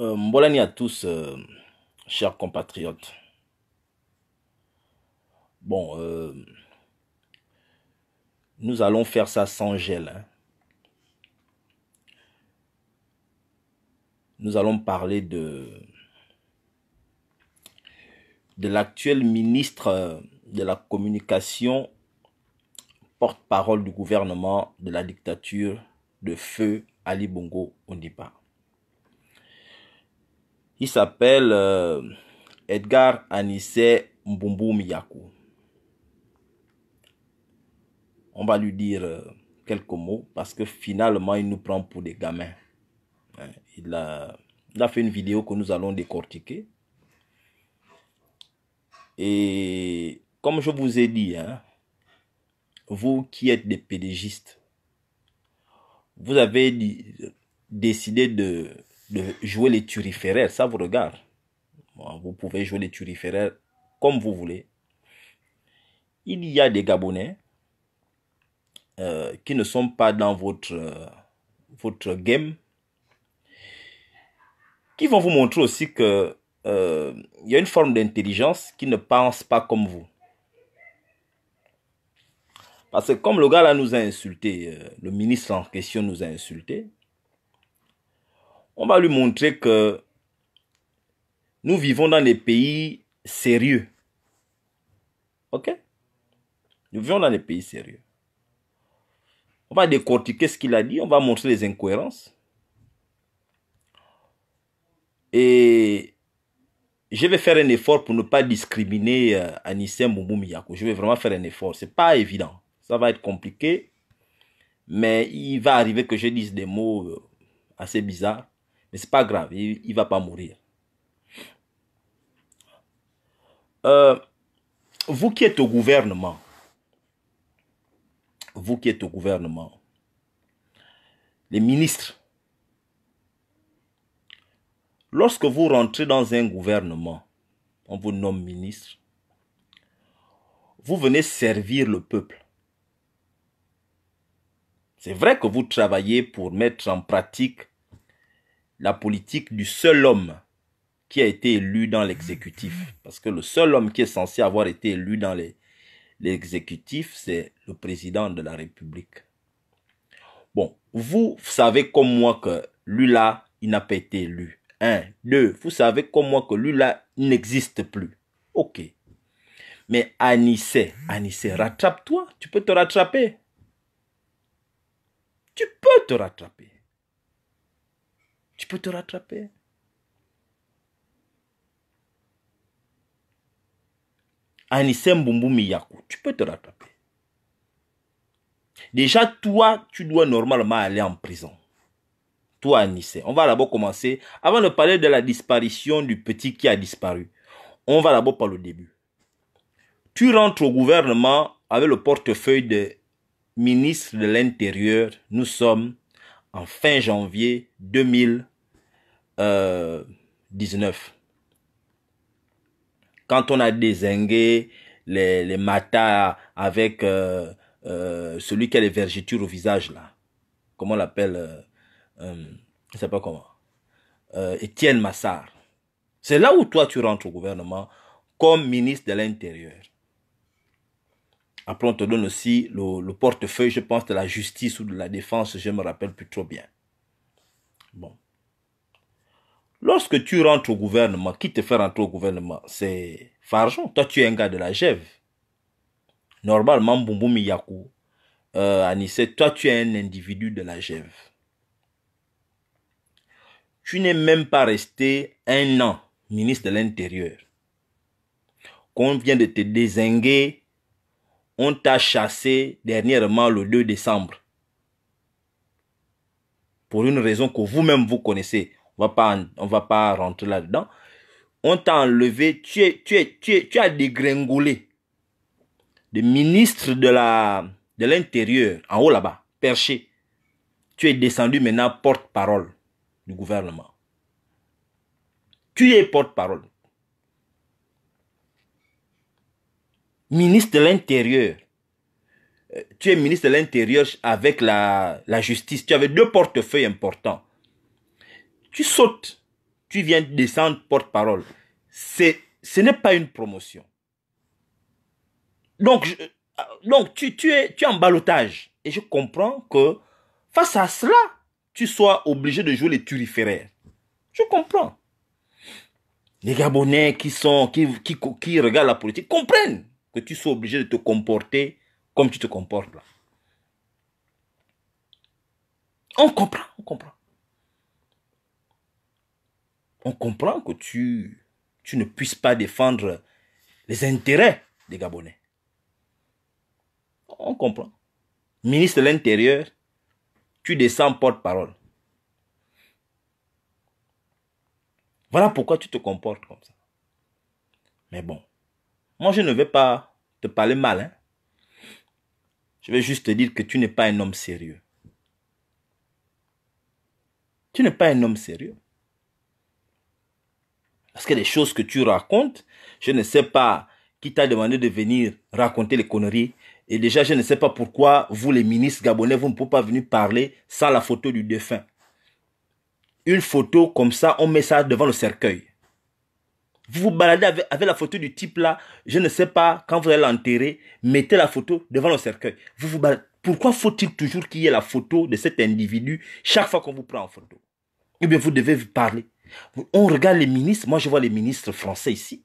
Euh, Mbolani à tous, euh, chers compatriotes. Bon, euh, nous allons faire ça sans gel. Hein. Nous allons parler de, de l'actuel ministre euh, de la communication, porte-parole du gouvernement de la dictature de feu Ali Bongo Ondipa. Il s'appelle euh, Edgar Anissé Mbumbu Miyaku. On va lui dire euh, quelques mots parce que finalement, il nous prend pour des gamins. Hein, il, a, fait une vidéo que nous allons décortiquer. Et comme je vous ai dit, hein, vous qui êtes des pédégistes, vous avez décidé de de jouer les turiféraires, ça vous regarde. Vous pouvez jouer les turiféraires comme vous voulez. Il y a des Gabonais euh, qui ne sont pas dans votre, euh, votre game, qui vont vous montrer aussi que euh, il y a une forme d'intelligence qui ne pense pas comme vous. Parce que comme le gars là nous a insulté, le ministre en question nous a insulté, on va lui montrer que nous vivons dans des pays sérieux. OK Nous vivons dans des pays sérieux. On va décortiquer ce qu'il a dit, on va montrer les incohérences. Et je vais faire un effort pour ne pas discriminer euh, Anissé Miyako. Je vais vraiment faire un effort. Ce n'est pas évident. Ça va être compliqué. Mais il va arriver que je dise des mots euh, assez bizarres. Mais c'est pas grave, il, ne va pas mourir. Euh, vous qui êtes au gouvernement, vous qui êtes au gouvernement, les ministres, lorsque vous rentrez dans un gouvernement, on vous nomme ministre, vous venez servir le peuple. C'est vrai que vous travaillez pour mettre en pratique la politique du seul homme qui a été élu dans l'exécutif. Parce que le seul homme qui est censé avoir été élu dans l'exécutif, c'est le président de la République. Bon, vous savez comme moi que Lula, il n'a pas été élu. Un, deux, vous savez comme moi que Lula n'existe plus. Ok. Mais Anissé, Anissé, rattrape-toi. Tu peux te rattraper. Tu peux te rattraper. Tu peux te rattraper. Tu peux te rattraper. Déjà, toi, tu dois normalement aller en prison. Toi, Anissé. On va d'abord commencer. Avant de parler de la disparition du petit qui a disparu, on va d'abord par le début. Tu rentres au gouvernement avec le portefeuille de ministre de l'Intérieur. Nous sommes en fin janvier 2000. 19. Euh, Quand on a désingué les, les matas avec euh, euh, celui qui a les vergetures au visage, là. Comment on l'appelle Je sais pas comment. Étienne Massard. C'est là où toi, tu rentres au gouvernement comme ministre de l'Intérieur. Après, on te donne aussi le, le, portefeuille, je pense, de la justice ou de la défense, je me rappelle plus trop bien. Bon. Lorsque tu rentres au gouvernement, qui te fait rentrer au gouvernement C'est Farjon. Toi, tu es un gars de la Gève. Normalement, Bumbumi Yakou, euh, toi, tu es un individu de la Gève. Tu n'es même pas resté un an ministre de l'Intérieur. on vient de te désinguer, on t'a chassé dernièrement le 2 décembre. Pour une raison que vous-même vous connaissez. On va on va pas rentrer là-dedans. On t'a enlevé, tu es, tu es, as dégringolé de ministre de la, de l'intérieur, en haut là-bas, perché. Tu es descendu maintenant porte-parole du gouvernement. Tu es porte-parole. Ministre de l'Intérieur. Euh, tu es ministre de l'Intérieur avec la, la justice. Tu avais deux portefeuilles importants tu sautes, tu viens descendre porte-parole. C'est, ce n'est pas une promotion. Donc, euh, donc tu, tu, es, tu es en balotage. Et je comprends que face à cela, tu sois obligé de jouer les turiféraires. Je comprends. Les Gabonais qui sont, qui, qui, qui regardent la politique comprennent que tu sois obligé de te comporter comme tu te comportes là. On comprend, on comprend on comprend que tu, ne puisses pas défendre les intérêts des Gabonais. On comprend. Ministre de l'Intérieur, tu descends porte-parole. Voilà pourquoi tu te comportes comme ça. Mais bon, moi je ne vais pas te parler mal. Hein. Je vais juste te dire que tu n'es pas un homme sérieux. Tu n'es pas un homme sérieux. Parce que les choses que tu racontes, je ne sais pas qui t'a demandé de venir raconter les conneries. Et déjà, je ne sais pas pourquoi vous, les ministres gabonais, vous ne pouvez pas venir parler sans la photo du défunt. Une photo comme ça, on met ça devant le cercueil. Vous vous baladez avec, la photo du type là, je ne sais pas, quand vous allez l'enterrer, mettez la photo devant le cercueil. Vous vous Pourquoi faut-il toujours qu'il y ait la photo de cet individu chaque fois qu'on vous prend en photo Eh bien, vous devez vous parler. On regarde les ministres. Moi, je vois les ministres français ici.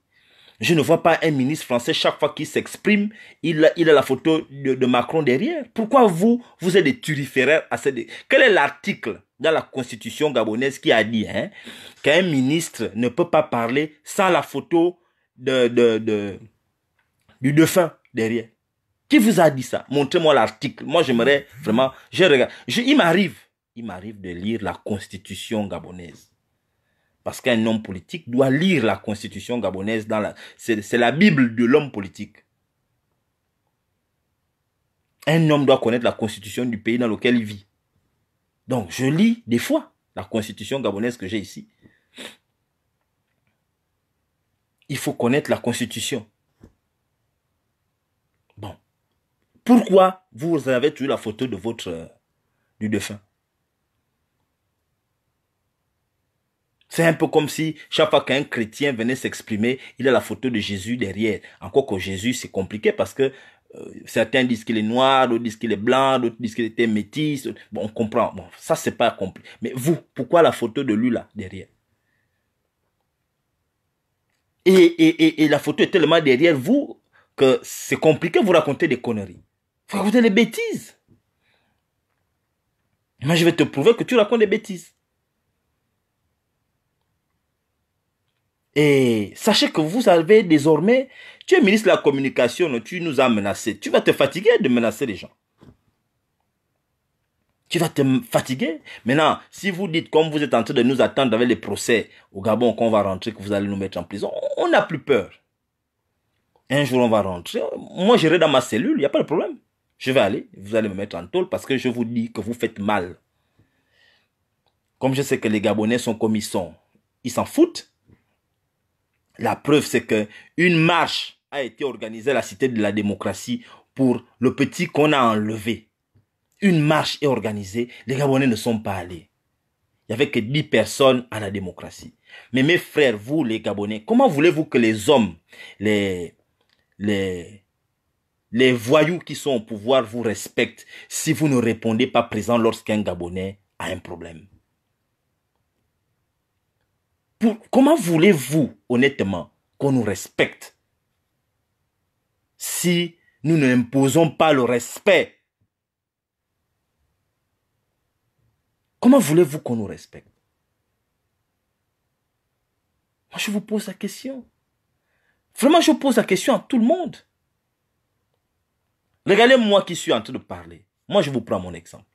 Je ne vois pas un ministre français, chaque fois qu'il s'exprime, il a, la photo de, Macron derrière. Pourquoi vous, vous êtes des turiféraires à cette... Quel est l'article dans la constitution gabonaise qui a dit hein, qu'un ministre ne peut pas parler sans la photo du défunt derrière Qui vous a dit ça Montrez-moi l'article. Moi, j'aimerais vraiment... Je regarde. il m'arrive. Il m'arrive de lire la constitution gabonaise. Parce qu'un homme politique doit lire la constitution gabonaise. c'est la Bible de l'homme politique. Un homme doit connaître la constitution du pays dans lequel il vit. Donc, je lis des fois la constitution gabonaise que j'ai ici. Il faut connaître la constitution. Bon. Pourquoi vous avez toujours la photo de votre, euh, du défunt C'est un peu comme si chaque fois qu'un chrétien venait s'exprimer, il a la photo de Jésus derrière. Encore que Jésus, c'est compliqué parce que euh, certains disent qu'il est noir, d'autres disent qu'il est blanc, d'autres disent qu'il était métis. Bon, on comprend. Bon, ça, c'est pas compliqué. Mais vous, pourquoi la photo de lui là derrière et, et, et, la photo est tellement derrière vous que c'est compliqué, vous raconter des conneries. Vous racontez des bêtises. Moi, je vais te prouver que tu racontes des bêtises. Et sachez que vous avez désormais, tu es ministre de la communication, tu nous as menacés. Tu vas te fatiguer de menacer les gens. Tu vas te fatiguer. Maintenant, si vous dites, comme vous êtes en train de nous attendre avec les procès au Gabon, qu'on va rentrer, que vous allez nous mettre en prison, on n'a plus peur. Un jour, on va rentrer. Moi, j'irai dans ma cellule, il n'y a pas de problème. Je vais aller, vous allez me mettre en tôle parce que je vous dis que vous faites mal. Comme je sais que les Gabonais sont comme ils sont, ils s'en foutent. La preuve, c'est que une marche a été organisée à la Cité de la démocratie pour le petit qu'on a enlevé. Une marche est organisée. Les Gabonais ne sont pas allés. Il n'y avait que 10 personnes à la démocratie. Mais mes frères, vous, les Gabonais, comment voulez-vous que les hommes, les, les, les voyous qui sont au pouvoir vous respectent si vous ne répondez pas présent lorsqu'un Gabonais a un problème? comment voulez-vous, honnêtement, qu'on nous respecte si nous n'imposons pas le respect Comment voulez-vous qu'on nous respecte Moi, je vous pose la question. Vraiment, je pose la question à tout le monde. Regardez-moi qui suis en train de parler. Moi, je vous prends mon exemple.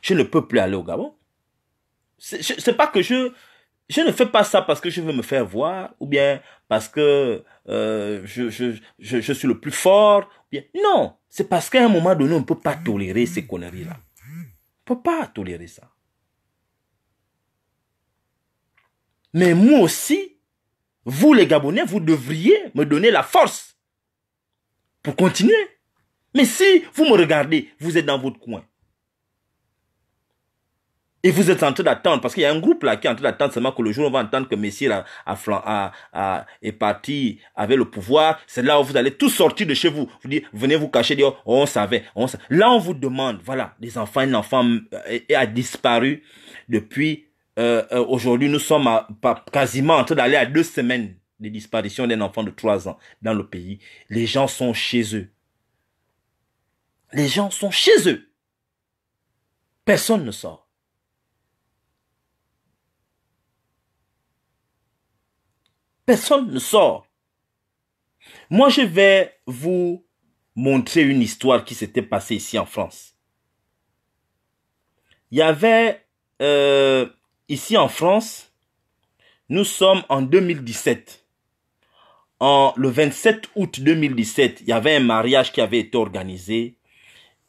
Je ne peux plus aller au Gabon. n'est pas que je, je ne fais pas ça parce que je veux me faire voir ou bien parce que euh, je, suis le plus fort. Non, c'est parce qu'à un moment donné, on ne peut pas tolérer ces conneries-là. On ne peut pas tolérer ça. Mais moi aussi, vous les Gabonais, vous devriez me donner la force pour continuer. Mais si vous me regardez, vous êtes dans votre coin. Et vous êtes en train d'attendre, parce qu'il y a un groupe là qui est en train d'attendre seulement que le jour où on va entendre que Messi a, a, est parti avec le pouvoir, c'est là où vous allez tout sortir de chez vous. Vous dites, venez vous cacher, oh, on savait, on Là, on vous demande, voilà, des enfants, une enfant euh, a disparu depuis, euh, euh, aujourd'hui, nous sommes quasiment en train d'aller à deux semaines de disparition d'un enfant de trois ans dans le pays. Les gens sont chez eux. Les gens sont chez eux. Personne ne sort. Personne ne sort. Moi, je vais vous montrer une histoire qui s'était passée ici en France. Il y avait, euh, ici en France, nous sommes en 2017. En, le 27 août 2017, il y avait un mariage qui avait été organisé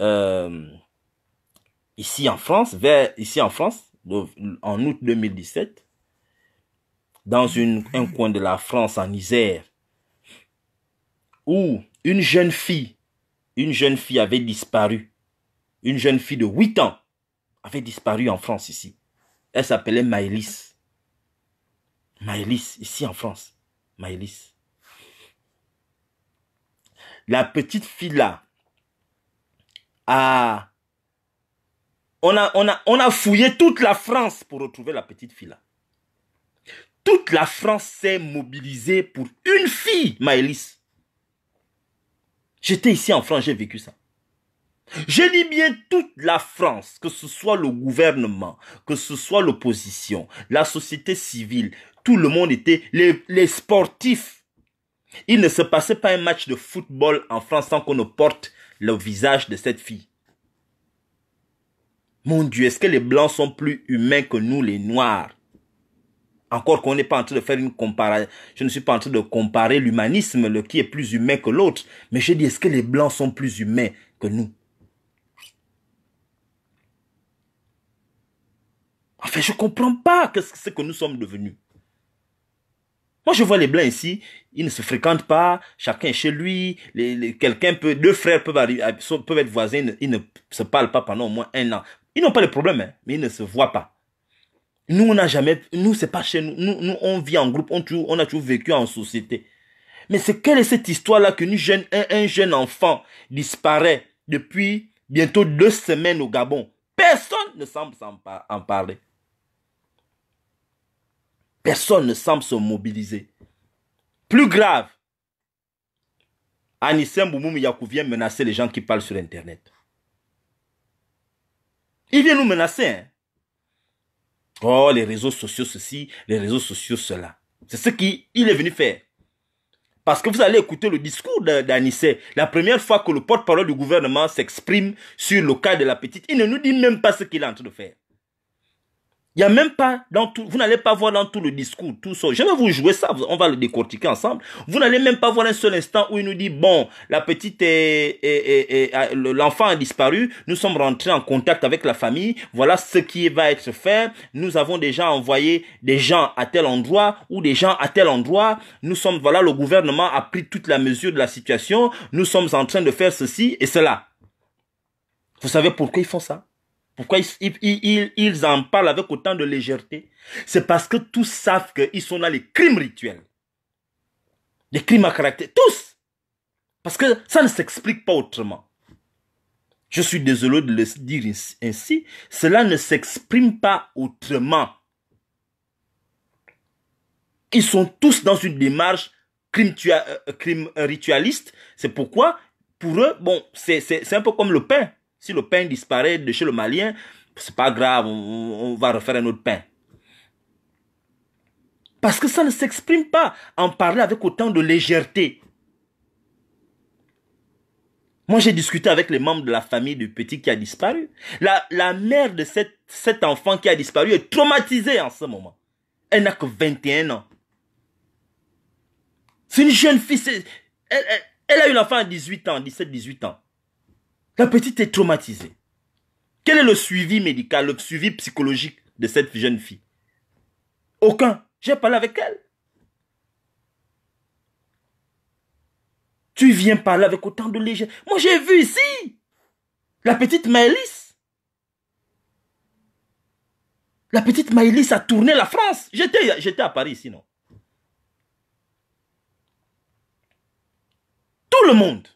euh, ici en France, vers ici en France, en août 2017 dans un coin de la France en Isère, où une jeune fille, une jeune fille avait disparu. Une jeune fille de 8 ans avait disparu en France ici. Elle s'appelait Maëlys. Maëlys, ici en France. Maëlys. La petite fille là a on a, on a, on a fouillé toute la France pour retrouver la petite fille là toute la France s'est mobilisée pour une fille, Maëlys. J'étais ici en France, j'ai vécu ça. Je dis bien toute la France, que ce soit le gouvernement, que ce soit l'opposition, la société civile, tout le monde était, les, les, sportifs. Il ne se passait pas un match de football en France sans qu'on ne porte le visage de cette fille. Mon Dieu, est-ce que les blancs sont plus humains que nous, les noirs encore qu'on n'est pas en train de faire une comparaison, je ne suis pas en train de comparer l'humanisme, le qui est plus humain que l'autre, mais je dis, est-ce que les blancs sont plus humains que nous Enfin, je ne comprends pas ce que nous sommes devenus. Moi, je vois les blancs ici, ils ne se fréquentent pas, chacun est chez lui, les, quelqu'un peut, deux frères peuvent, être voisins, ils ne, se parlent pas pendant au moins un an. Ils n'ont pas de problème, hein, mais ils ne se voient pas. Nous, on n'a jamais, nous, c'est pas chez nous. nous. on vit en groupe, on, a toujours vécu en société. Mais c'est quelle est cette histoire-là que nous jeune, un, jeune enfant disparaît depuis bientôt deux semaines au Gabon Personne ne semble en, parler. Personne ne semble se mobiliser. Plus grave, Anissem Boumoum Yakou vient menacer les gens qui parlent sur Internet. Il vient nous menacer. Hein? Oh, les réseaux sociaux ceci, les réseaux sociaux cela. C'est ce qu'il est venu faire. Parce que vous allez écouter le discours d'Anissé. La première fois que le porte-parole du gouvernement s'exprime sur le cas de la petite, il ne nous dit même pas ce qu'il est en train de faire. Il y a même pas dans tout, vous n'allez pas voir dans tout le discours, tout ça. Je vais vous jouer ça, on va le décortiquer ensemble. Vous n'allez même pas voir un seul instant où il nous dit, bon, la petite est, l'enfant a disparu, nous sommes rentrés en contact avec la famille, voilà ce qui va être fait, nous avons déjà envoyé des gens à tel endroit ou des gens à tel endroit, nous sommes, voilà, le gouvernement a pris toute la mesure de la situation, nous sommes en train de faire ceci et cela. Vous savez pourquoi ils font ça? Pourquoi ils, en parlent avec autant de légèreté C'est parce que tous savent qu'ils sont dans les crimes rituels. Les crimes à caractère. Tous Parce que ça ne s'explique pas autrement. Je suis désolé de le dire ainsi. Cela ne s'exprime pas autrement. Ils sont tous dans une démarche crime, euh, euh, crime euh, ritualiste. C'est pourquoi, pour eux, bon, c'est un peu comme le pain. Si le pain disparaît de chez le Malien, c'est pas grave, on, va refaire un autre pain. Parce que ça ne s'exprime pas en parler avec autant de légèreté. Moi, j'ai discuté avec les membres de la famille du petit qui a disparu. La, mère de cet enfant qui a disparu est traumatisée en ce moment. Elle n'a que 21 ans. C'est une jeune fille. Elle, a eu enfant à 18 ans, 17-18 ans. La petite est traumatisée. Quel est le suivi médical, le suivi psychologique de cette jeune fille Aucun. J'ai parlé avec elle. Tu viens parler avec autant de légèreté. Moi, j'ai vu ici la petite Maëlys. La petite Maëlys a tourné la France. J'étais à Paris sinon. Tout le monde.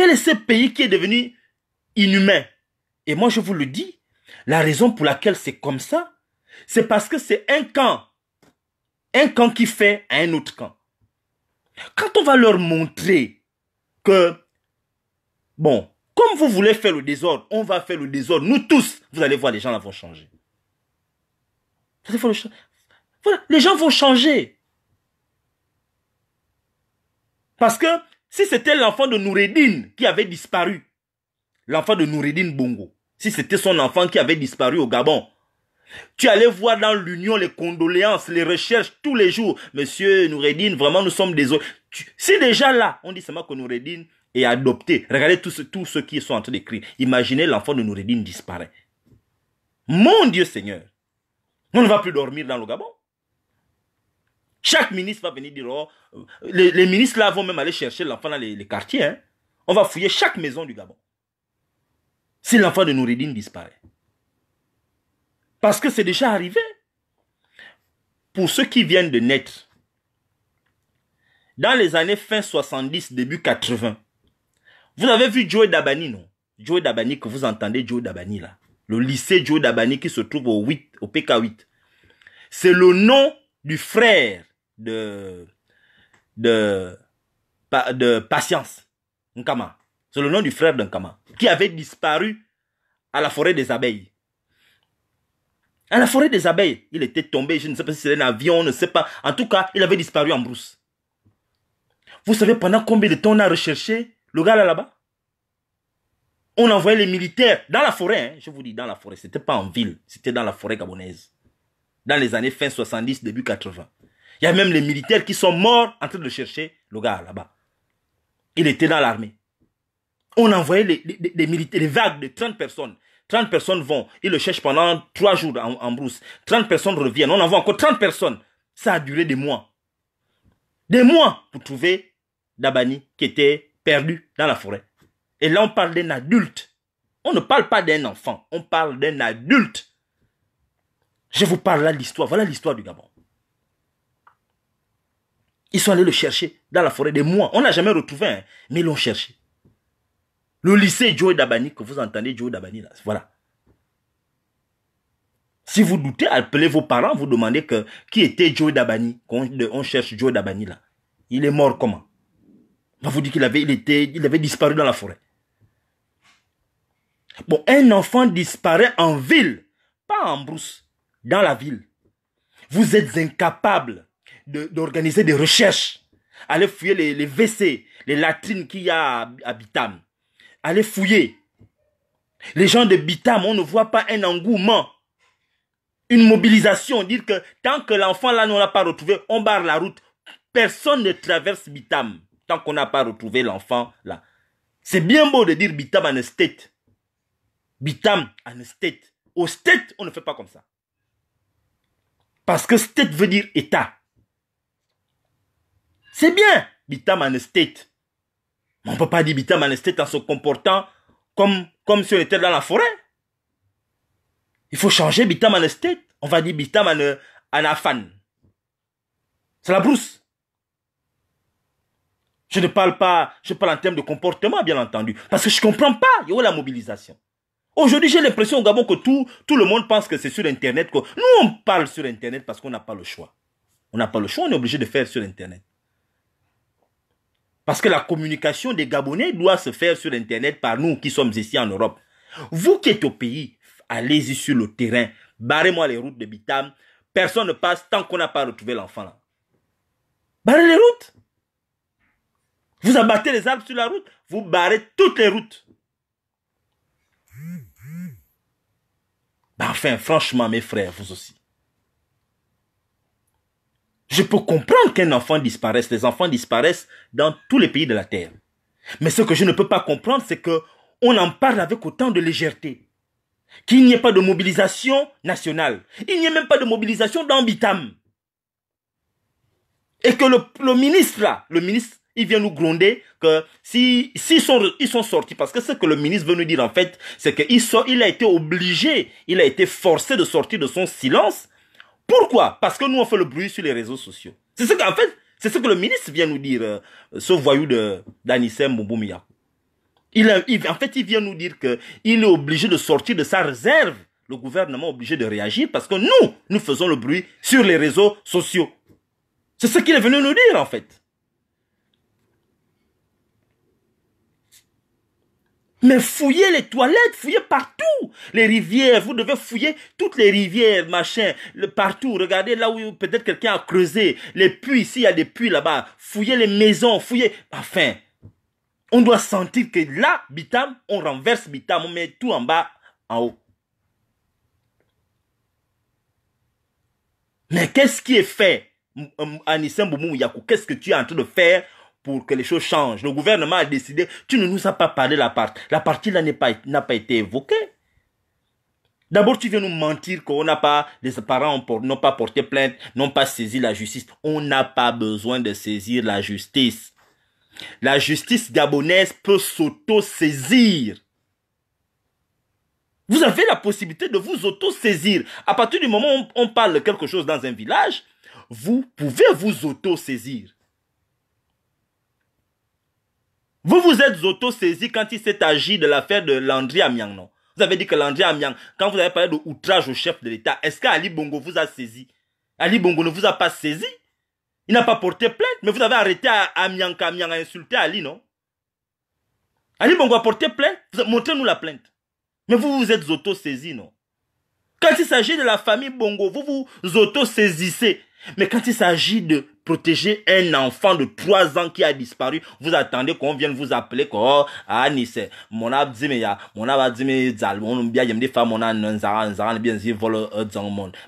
Quel est ce pays qui est devenu inhumain Et moi, je vous le dis, la raison pour laquelle c'est comme ça, c'est parce que c'est un camp. Un camp qui fait un autre camp. Quand on va leur montrer que, bon, comme vous voulez faire le désordre, on va faire le désordre, nous tous, vous allez voir, les gens vont changer. les gens vont changer. Parce que si c'était l'enfant de Noureddin qui avait disparu, l'enfant de Noureddin Bongo, si c'était son enfant qui avait disparu au Gabon, tu allais voir dans l'Union les condoléances, les recherches tous les jours. Monsieur Noureddin, vraiment, nous sommes désolés. si déjà là, on dit seulement que Noureddin est adopté. Regardez tous, tous ceux qui sont en train d'écrire. Imaginez l'enfant de Noureddin disparaît. Mon Dieu Seigneur, on ne va plus dormir dans le Gabon. Chaque ministre va venir dire, oh, euh, les, ministres là vont même aller chercher l'enfant dans les, quartiers. Hein. On va fouiller chaque maison du Gabon. Si l'enfant de Nouridine disparaît. Parce que c'est déjà arrivé. Pour ceux qui viennent de naître, dans les années fin 70, début 80, vous avez vu Joe Dabani, non Joe Dabani, que vous entendez Joe Dabani là. Le lycée Joe Dabani qui se trouve au, 8, au PK8. C'est le nom du frère de, de, de Patience Nkama. C'est le nom du frère d'un d'Nkama, qui avait disparu à la forêt des abeilles. À la forêt des abeilles, il était tombé, je ne sais pas si c'était un avion, on ne sait pas. En tout cas, il avait disparu en brousse. Vous savez pendant combien de temps on a recherché le gars là-bas On envoyait les militaires dans la forêt, hein. je vous dis, dans la forêt. C'était pas en ville, c'était dans la forêt gabonaise. Dans les années fin 70, début 80. Il y a même les militaires qui sont morts en train de chercher le gars là-bas. Il était dans l'armée. On envoyait les, les, militaires, les vagues de 30 personnes. 30 personnes vont, ils le cherchent pendant 3 jours en, en brousse. 30 personnes reviennent, on envoie encore 30 personnes. Ça a duré des mois. Des mois pour trouver Dabani qui était perdu dans la forêt. Et là, on parle d'un adulte. On ne parle pas d'un enfant, on parle d'un adulte. Je vous parle là de l'histoire. Voilà l'histoire du Gabon. Ils sont allés le chercher dans la forêt des mois. On n'a jamais retrouvé, un... Hein. mais ils l'ont cherché. Le lycée Joey Dabani, que vous entendez Joey Dabani, là, voilà. Si vous doutez, appelez vos parents, vous demandez que, qui était Joey Dabani, on cherche Joe Dabani là. Il est mort comment On vous dit qu'il avait, il était, il avait disparu dans la forêt. Bon, un enfant disparaît en ville, pas en brousse, dans la ville. Vous êtes incapables d'organiser des recherches. Aller fouiller les, les WC, les latrines qu'il y a à, Bitam. Aller fouiller. Les gens de Bitam, on ne voit pas un engouement. Une mobilisation, dire que tant que l'enfant là, on l'a pas retrouvé, on barre la route. Personne ne traverse Bitam tant qu'on n'a pas retrouvé l'enfant là. C'est bien beau de dire Bitam en state. Bitam en state. Au state, on ne fait pas comme ça. Parce que state veut dire État. C'est bien, Bitam en Mais on ne peut pas dire Bitam en en se comportant comme, comme si on était dans la forêt. Il faut changer Bitam en On va dire Bitam en, C'est la brousse. Je ne parle pas, je parle en termes de comportement, bien entendu. Parce que je ne comprends pas, il y a la mobilisation. Aujourd'hui, j'ai l'impression au Gabon que tout, tout le monde pense que c'est sur Internet. Que... Nous, on parle sur Internet parce qu'on n'a pas le choix. On n'a pas le choix, on est obligé de faire sur Internet. Parce que la communication des Gabonais doit se faire sur Internet par nous qui sommes ici en Europe. Vous qui êtes au pays, allez-y sur le terrain. Barrez-moi les routes de Bitam. Personne ne passe tant qu'on n'a pas retrouvé l'enfant là. Barrez les routes. Vous abattez les arbres sur la route. Vous barrez toutes les routes. Bah, enfin, franchement, mes frères, vous aussi. Je peux comprendre qu'un enfant disparaisse. Les enfants disparaissent dans tous les pays de la terre. Mais ce que je ne peux pas comprendre, c'est que on en parle avec autant de légèreté. Qu'il n'y ait pas de mobilisation nationale. Il n'y ait même pas de mobilisation d'ambitam. Et que le, ministre là, le ministre, il vient nous gronder que si, s'ils sont, ils sont sortis, parce que ce que le ministre veut nous dire en fait, c'est qu'il il a été obligé, il a été forcé de sortir de son silence pourquoi Parce que nous, on fait le bruit sur les réseaux sociaux. C'est ce qu'en fait, c'est ce que le ministre vient nous dire, euh, ce voyou d'Anissem Mouboumia. Il, en fait, il vient nous dire qu'il est obligé de sortir de sa réserve. Le gouvernement est obligé de réagir parce que nous, nous faisons le bruit sur les réseaux sociaux. C'est ce qu'il est venu nous dire, en fait. Mais fouillez les toilettes, fouillez partout. Les rivières, vous devez fouiller toutes les rivières, machin, partout. Regardez là où peut-être quelqu'un a creusé. Les puits, s'il y a des puits là-bas. Fouillez les maisons, fouillez. Enfin, on doit sentir que là, Bitam, on renverse Bitam, on met tout en bas, en haut. Mais qu'est-ce qui est fait, Anissa Boumou, Yakou Qu'est-ce que tu es en train de faire pour que les choses changent. Le gouvernement a décidé, tu ne nous as pas parlé la partie. La partie là n'a pas, été évoquée. D'abord, tu viens nous mentir qu'on n'a pas, les parents n'ont pas porté plainte, n'ont pas saisi la justice. On n'a pas besoin de saisir la justice. La justice gabonaise peut s'auto-saisir. Vous avez la possibilité de vous auto-saisir. À partir du moment où on parle de quelque chose dans un village, vous pouvez vous auto-saisir. Vous vous êtes auto-saisi quand il s'est agi de l'affaire de Landry Amiang, non Vous avez dit que Landry Amiang, quand vous avez parlé de outrage au chef de l'État, est-ce qu'Ali Bongo vous a saisi Ali Bongo ne vous a pas saisi Il n'a pas porté plainte, mais vous avez arrêté Amiang, Kamiang à insulté Ali, non Ali Bongo a porté plainte Montrez-nous la plainte. Mais vous vous êtes auto-saisi, non Quand il s'agit de la famille Bongo, vous vous auto-saisissez. Mais quand il s'agit de protéger un enfant de 3 ans qui a disparu, vous attendez qu'on vienne vous appeler oh, ah, mon mon mais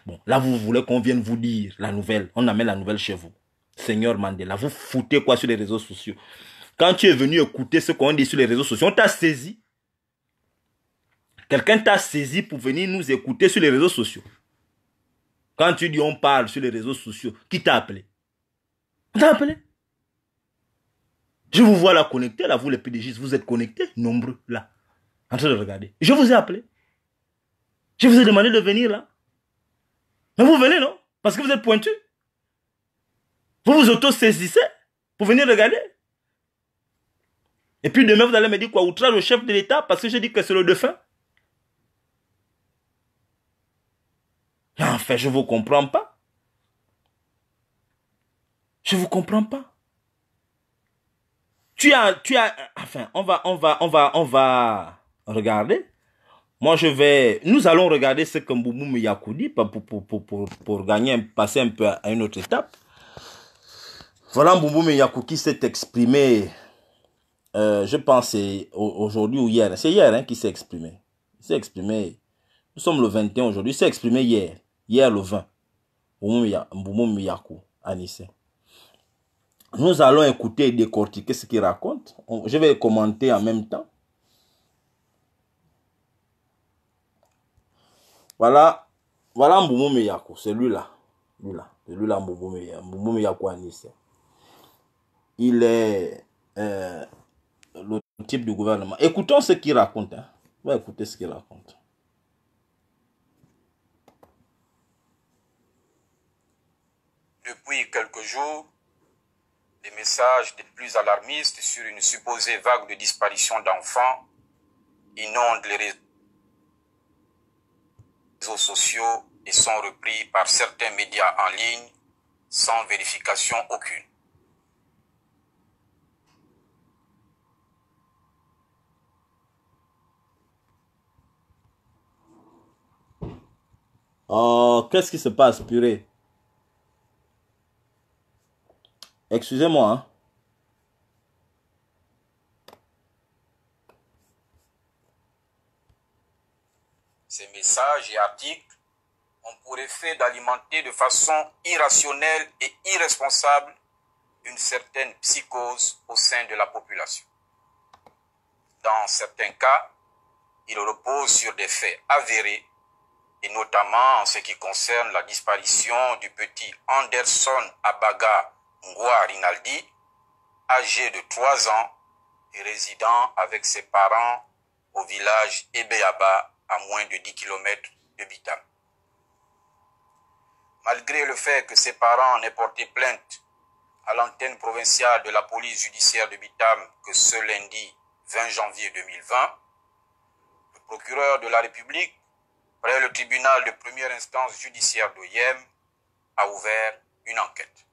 Bon, là vous voulez qu'on vienne vous dire la nouvelle, on amène la nouvelle chez vous. Seigneur Mandela, vous foutez quoi sur les réseaux sociaux Quand tu es venu écouter ce qu'on dit sur les réseaux sociaux, on t'a saisi. Quelqu'un t'a saisi pour venir nous écouter sur les réseaux sociaux. Quand tu dis on parle sur les réseaux sociaux, qui t'a appelé on t'a appelé. Je vous vois là connecté, là, vous les PDG, vous êtes connectés, nombreux, là, en train de regarder. Je vous ai appelé. Je vous ai demandé de venir là. Mais vous venez, non Parce que vous êtes pointu. Vous vous auto-saisissez pour venir regarder. Et puis demain, vous allez me dire quoi Outrage au chef de l'État parce que j'ai dit que c'est le défunt En enfin, je ne vous comprends pas. Je ne vous comprends pas. Tu as, tu as, enfin, on va, on va, on va, on va regarder. Moi, je vais, nous allons regarder ce que Mboumou Miyakou dit pour, pour, gagner, passer un peu à une autre étape. Voilà Mboumou Yakou qui s'est exprimé, euh, je pense, aujourd'hui ou hier. C'est hier hein, qu'il s'est exprimé. Il s'est exprimé, nous sommes le 21 aujourd'hui, il s'est exprimé hier. Hier, le 20. Mboumou à Nice. Nous allons écouter et décortiquer ce qu'il raconte. Je vais commenter en même temps. Voilà, voilà Mbumu celui-là. Lui-là, celui-là Mbumu Yako Anissé. Il est euh, le type du gouvernement. Écoutons ce qu'il raconte. Hein. On va écouter ce qu'il raconte. Depuis quelques jours, des messages des plus alarmistes sur une supposée vague de disparition d'enfants inondent les réseaux sociaux et sont repris par certains médias en ligne sans vérification aucune. Oh, qu'est-ce qui se passe, purée Excusez-moi. Hein. Ces messages et articles ont pour effet d'alimenter de façon irrationnelle et irresponsable une certaine psychose au sein de la population. Dans certains cas, il repose sur des faits avérés, et notamment en ce qui concerne la disparition du petit Anderson Abaga Ngoa Rinaldi, âgé de 3 ans et résidant avec ses parents au village Ebeaba, à moins de 10 km de Bitam. Malgré le fait que ses parents n'aient porté plainte à l'antenne provinciale de la police judiciaire de Bitam que ce lundi 20 janvier 2020, le procureur de la République près le tribunal de première instance judiciaire de Yem, a ouvert une enquête.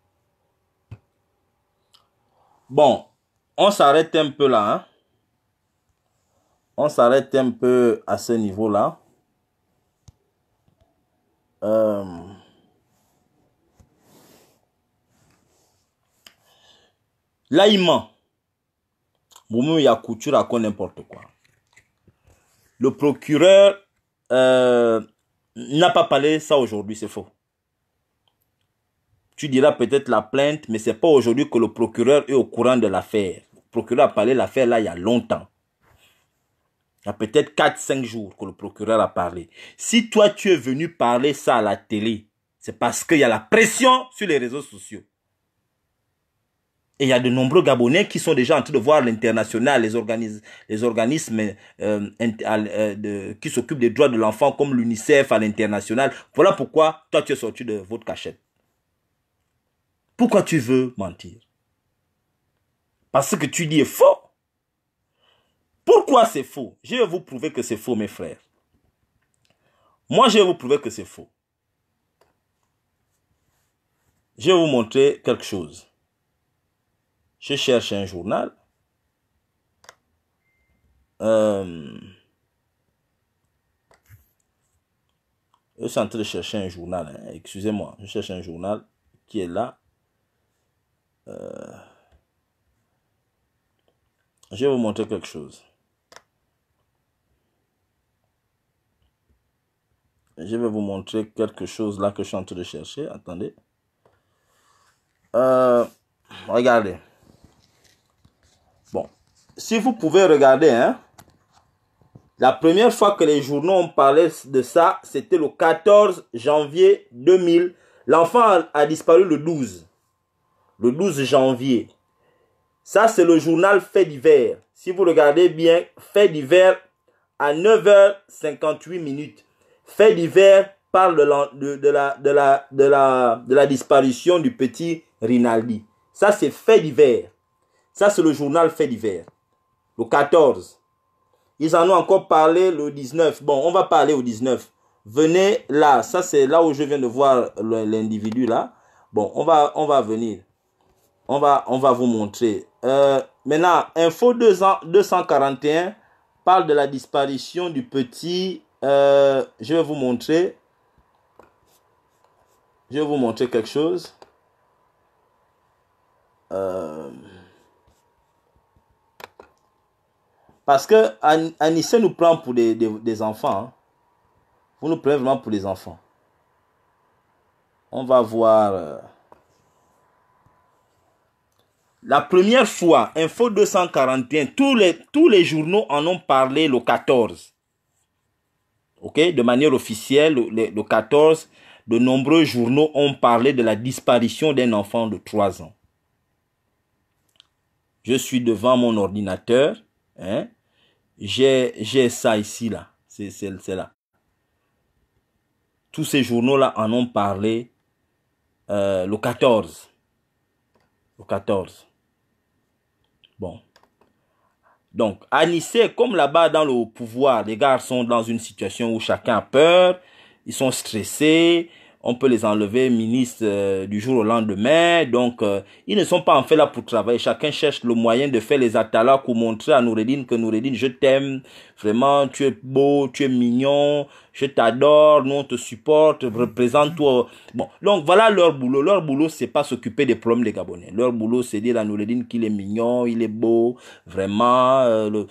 Bon, on s'arrête un peu là. Hein. On s'arrête un peu à ce niveau-là. y a couture à quoi n'importe quoi. Le procureur euh, n'a pas parlé ça aujourd'hui, c'est faux. Tu diras peut-être la plainte, mais ce n'est pas aujourd'hui que le procureur est au courant de l'affaire. Le procureur a parlé de l'affaire là il y a longtemps. Il y a peut-être 4-5 jours que le procureur a parlé. Si toi tu es venu parler ça à la télé, c'est parce qu'il y a la pression sur les réseaux sociaux. Et il y a de nombreux Gabonais qui sont déjà en train de voir l'international, les, organismes, les organismes euh, euh, qui s'occupent des droits de l'enfant comme l'UNICEF à l'international. Voilà pourquoi toi tu es sorti de votre cachette. Pourquoi tu veux mentir Parce que tu dis faux. Pourquoi c'est faux Je vais vous prouver que c'est faux, mes frères. Moi, je vais vous prouver que c'est faux. Je vais vous montrer quelque chose. Je cherche un journal. Euh, je suis en train de chercher un journal. Hein. Excusez-moi, je cherche un journal qui est là. Euh, je vais vous montrer quelque chose. Je vais vous montrer quelque chose là que je suis en train de chercher. Attendez. Euh, regardez. Bon. Si vous pouvez regarder, hein, la première fois que les journaux ont parlé de ça, c'était le 14 janvier 2000. L'enfant a disparu le 12 le 12 janvier. Ça, c'est le journal Fait d'hiver. Si vous regardez bien, Fait d'hiver à 9h58 minutes. Fait d'hiver parle de, la, disparition du petit Rinaldi. Ça, c'est Fait d'hiver. Ça, c'est le journal Fait d'hiver. Le 14. Ils en ont encore parlé le 19. Bon, on va parler au 19. Venez là. Ça, c'est là où je viens de voir l'individu là. Bon, on va, on va venir on va, on va vous montrer. Euh, maintenant, info 241 parle de la disparition du petit. Euh, je vais vous montrer. Je vais vous montrer quelque chose. Euh, parce que nous prend pour des, enfants. Hein. Vous nous prenez vraiment pour des enfants. On va voir. La première fois, Info 241, tous les, tous les journaux en ont parlé le 14. OK De manière officielle, le, 14, de nombreux journaux ont parlé de la disparition d'un enfant de 3 ans. Je suis devant mon ordinateur. Hein. J'ai ça ici, là. C'est là. Tous ces journaux-là en ont parlé euh, le 14. Le 14. Bon. Donc, à Nice, comme là-bas dans le pouvoir, les gars sont dans une situation où chacun a peur, ils sont stressés, on peut les enlever ministre euh, du jour au lendemain. Donc, euh, ils ne sont pas en fait là pour travailler. Chacun cherche le moyen de faire les attalas pour montrer à Noureddin que Noureddin, je t'aime, vraiment, tu es beau, tu es mignon, je t'adore, nous on te supporte, représente-toi. Bon, donc voilà leur boulot. Leur boulot, c'est pas s'occuper des problèmes des Gabonais. Leur boulot, c'est dire à Nouredine qu'il est mignon, il est beau, vraiment, euh, euh,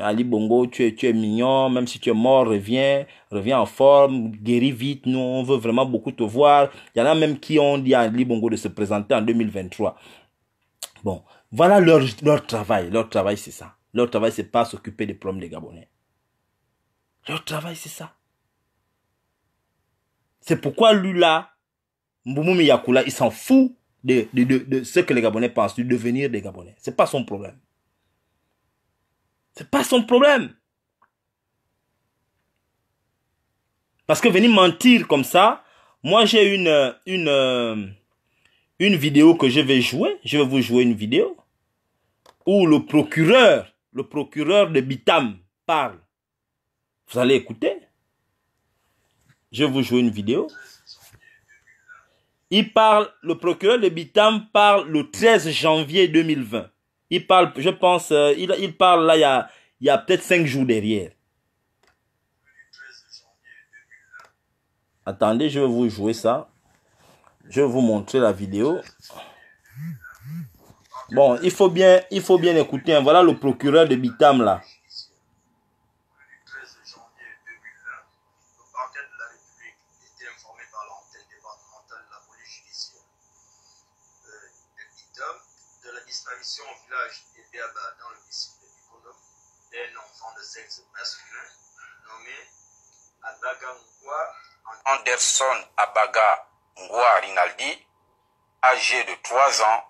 Ali Bongo, tu es, mignon, même si tu es mort, reviens, reviens en forme, guéris vite, nous on veut vraiment beaucoup te voir. Il y en a même qui ont dit à Ali Bongo de se présenter en 2023. Bon, voilà leur, leur travail. Leur travail, c'est ça. Leur travail, c'est pas s'occuper des problèmes des Gabonais. Leur travail, c'est ça. C'est pourquoi Lula, Mboumoumi Yakula, il s'en fout de, ce que les Gabonais pensent, de devenir des Gabonais. C'est pas son problème. C'est pas son problème. Parce que venir mentir comme ça, moi j'ai une, une, une vidéo que je vais jouer. Je vais vous jouer une vidéo où le procureur, le procureur de Bitam parle. Vous allez écouter. Je vais vous jouer une vidéo. Il parle, le procureur de Bitam parle le 13 janvier 2020. Il parle, je pense, euh, il, parle là, il y a, il y a peut-être 5 jours derrière. Attendez, je vais vous jouer ça. Je vais vous montrer la vidéo. Bon, il faut bien, il faut bien écouter. Hein. Voilà le procureur de Bitam là. judiciaire. Euh, euh, de la disparition au village d'Ebeaba dans le district de Bikono d'un enfant de sexe masculin nommé Abaga Anderson Abaga Ngwa Rinaldi, âgé de 3 ans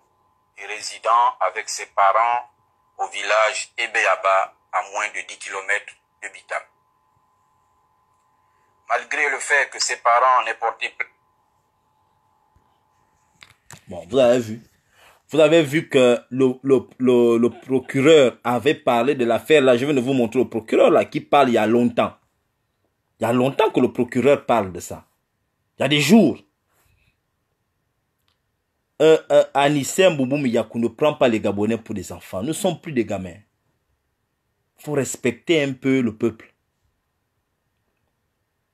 et résidant avec ses parents au village Ebeaba à moins de 10 km de Bitam. Malgré le fait que ses parents n'aient porté Bon, vous avez vu. Vous avez vu que le, procureur avait parlé de l'affaire. Là, je viens de vous montrer le procureur là, qui parle il y a longtemps. Il y a longtemps que le procureur parle de ça. Il y a des jours. Euh, euh, Bouboum Yakou ne prend pas les Gabonais pour des enfants. Nous ne sommes plus des gamins. Il faut respecter un peu le peuple.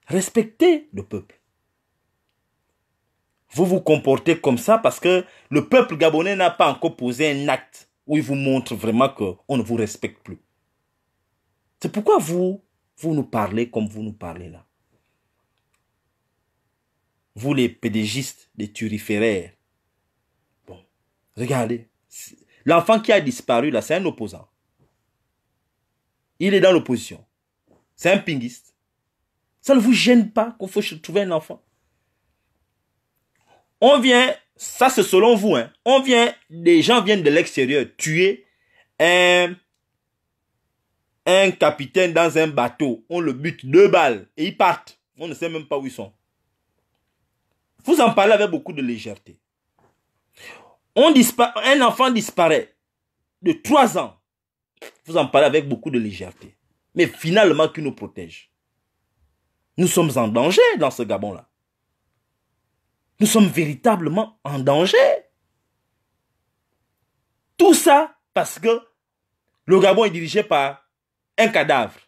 Respecter le peuple vous vous comportez comme ça parce que le peuple gabonais n'a pas encore posé un acte où il vous montre vraiment qu'on ne vous respecte plus. C'est pourquoi vous, vous nous parlez comme vous nous parlez là. Vous les pédégistes, les turiféraires. Bon, regardez. L'enfant qui a disparu là, c'est un opposant. Il est dans l'opposition. C'est un pingiste. Ça ne vous gêne pas qu'on faut trouver un enfant. On vient, ça c'est selon vous, hein. on vient, des gens viennent de l'extérieur tuer un, un capitaine dans un bateau. On le bute deux balles et ils partent. On ne sait même pas où ils sont. Vous en parlez avec beaucoup de légèreté. On disparaît, un enfant disparaît de trois ans. Vous en parlez avec beaucoup de légèreté. Mais finalement, qui nous protège Nous sommes en danger dans ce Gabon-là. Nous sommes véritablement en danger. Tout ça parce que le Gabon est dirigé par un cadavre,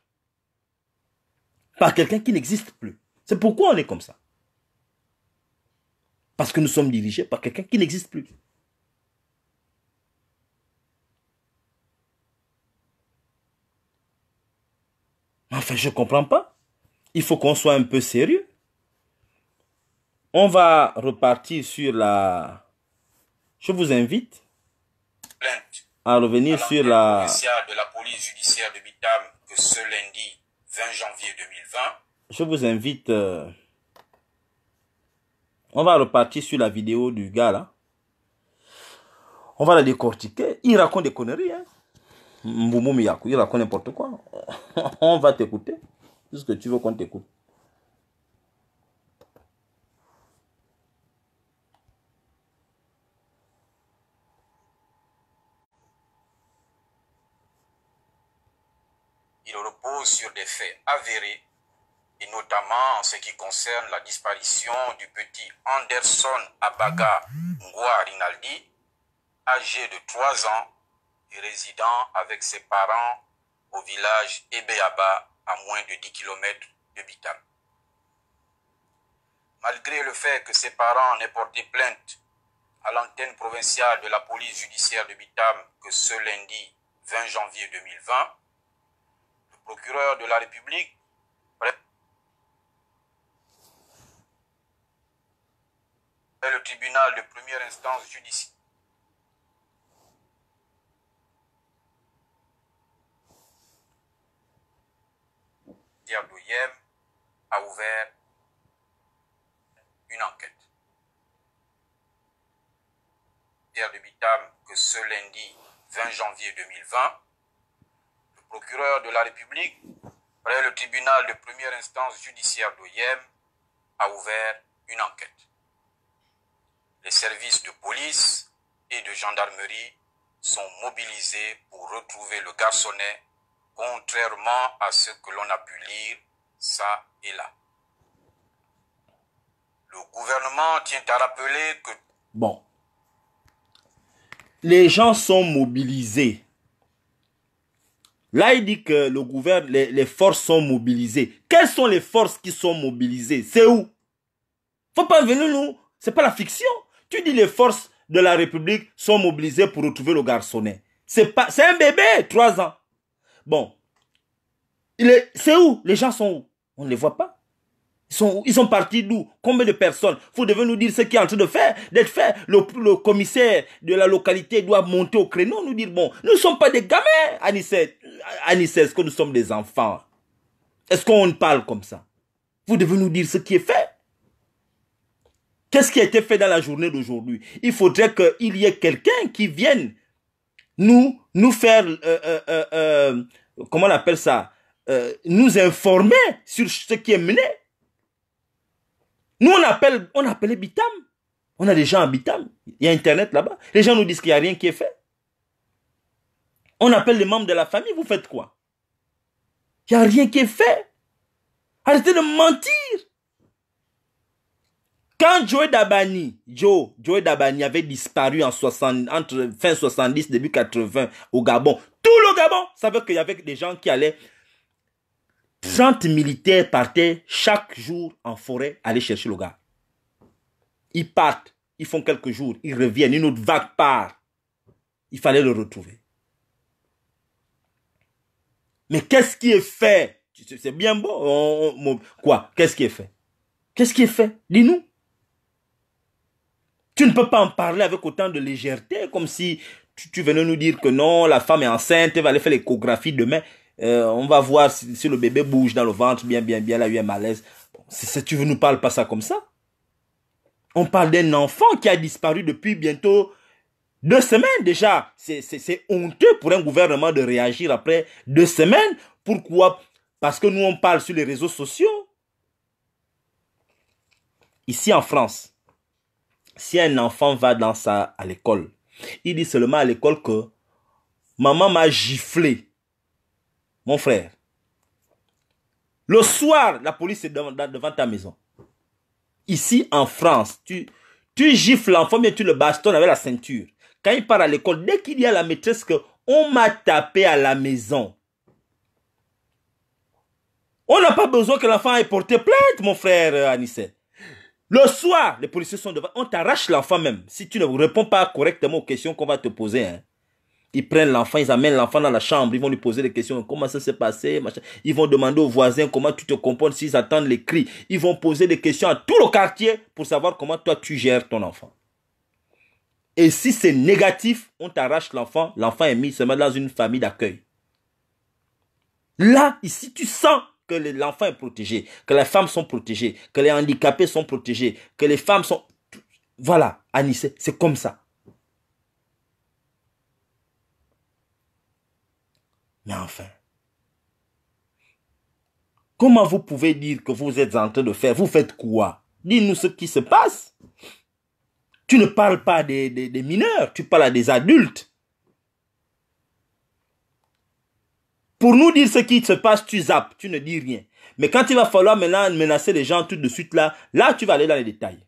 par quelqu'un qui n'existe plus. C'est pourquoi on est comme ça. Parce que nous sommes dirigés par quelqu'un qui n'existe plus. Enfin, je ne comprends pas. Il faut qu'on soit un peu sérieux. On va repartir sur la... Je vous invite à revenir sur la... Je vous invite... Euh, on va repartir sur la vidéo du gars là. On va la décortiquer. Il raconte des conneries. Hein? il raconte n'importe quoi. On va t'écouter. ce que tu veux qu'on t'écoute. sur des faits avérés, et notamment en ce qui concerne la disparition du petit Anderson Abaga Ngoa Rinaldi, âgé de 3 ans et résident avec ses parents au village Ebeaba à moins de 10 km de Bitam. Malgré le fait que ses parents n'aient porté plainte à l'antenne provinciale de la police judiciaire de Bitam que ce lundi 20 janvier 2020, procureur de la République. le tribunal de première instance judiciaire. Douyem a ouvert une enquête. Pierre de Bitam que ce lundi 20 janvier 2020, procureur de la République près le tribunal de première instance judiciaire d'Oyem a ouvert une enquête. Les services de police et de gendarmerie sont mobilisés pour retrouver le garçonnet, contrairement à ce que l'on a pu lire ça et là. Le gouvernement tient à rappeler que... Bon. Les gens sont mobilisés. Là, il dit que le gouvernement, les, forces sont mobilisées. Quelles sont les forces qui sont mobilisées C'est où Faut pas venir nous. C'est pas la fiction. Tu dis les forces de la République sont mobilisées pour retrouver le garçonnet. C'est pas, c'est un bébé, trois ans. Bon, c'est où Les gens sont où On ne les voit pas. Ils sont, partis d'où Combien de personnes Vous devez nous dire ce qui est en train de faire, d'être fait. Le, commissaire de la localité doit monter au créneau, nous dire, bon, nous ne sommes pas des gamins, Anissette. est-ce que nous sommes des enfants Est-ce qu'on parle comme ça Vous devez nous dire ce qui est fait. Qu'est-ce qui a été fait dans la journée d'aujourd'hui Il faudrait qu'il y ait quelqu'un qui vienne nous, nous faire, euh, euh, euh, comment on appelle ça Nous informer sur ce qui est mené. Nous, on appelle, on appelait Bitam. On a des gens à Bitam. Il y a Internet là-bas. Les gens nous disent qu'il n'y a rien qui est fait. On appelle les membres de la famille. Vous faites quoi? Il n'y a rien qui est fait. Arrêtez de mentir. Quand Joe Dabani, Joe, Dabani avait disparu en entre fin 70, début 80 au Gabon, tout le Gabon savait qu'il y avait des gens qui allaient 30 militaires partaient chaque jour en forêt aller chercher le gars. Ils partent, ils font quelques jours, ils reviennent, une autre vague part. Il fallait le retrouver. Mais qu'est-ce qui est fait C'est bien beau. quoi Qu'est-ce qui est fait Qu'est-ce qui est fait Dis-nous. Tu ne peux pas en parler avec autant de légèreté, comme si tu, tu venais nous dire que non, la femme est enceinte, elle va aller faire l'échographie demain. Euh, on va voir si, le bébé bouge dans le ventre, bien, bien, bien, il y a un malaise. si, tu ne nous parles pas ça comme ça. On parle d'un enfant qui a disparu depuis bientôt deux semaines déjà. C'est honteux pour un gouvernement de réagir après deux semaines. Pourquoi Parce que nous, on parle sur les réseaux sociaux. Ici en France, si un enfant va dans sa, à l'école, il dit seulement à l'école que maman m'a giflé mon frère. Le soir, la police est devant, ta maison. Ici, en France, tu, tu gifles l'enfant, mais tu le bastonnes avec la ceinture. Quand il part à l'école, dès qu'il y a la maîtresse que on m'a tapé à la maison. On n'a pas besoin que l'enfant ait porté plainte, mon frère Anissé. Le soir, les policiers sont devant. On t'arrache l'enfant même. Si tu ne réponds pas correctement aux questions qu'on va te poser. Hein. Ils prennent l'enfant, ils amènent l'enfant dans la chambre, ils vont lui poser des questions. Comment ça s'est passé machin. Ils vont demander aux voisins comment tu te comportes s'ils attendent les cris. Ils vont poser des questions à tout le quartier pour savoir comment toi tu gères ton enfant. Et si c'est négatif, on t'arrache l'enfant, l'enfant est mis seulement dans une famille d'accueil. Là, ici, tu sens que l'enfant est protégé, que les femmes sont protégées, que les handicapés sont protégés, que les femmes sont... Voilà, Annie, c'est comme ça. Mais enfin, Comment vous pouvez dire que vous êtes en train de faire Vous faites quoi Dis-nous ce qui se passe. Tu ne parles pas des, mineurs, tu parles à des adultes. Pour nous dire ce qui se passe, tu zappes, tu ne dis rien. Mais quand il va falloir maintenant menacer les gens tout de suite là, là tu vas aller dans les détails.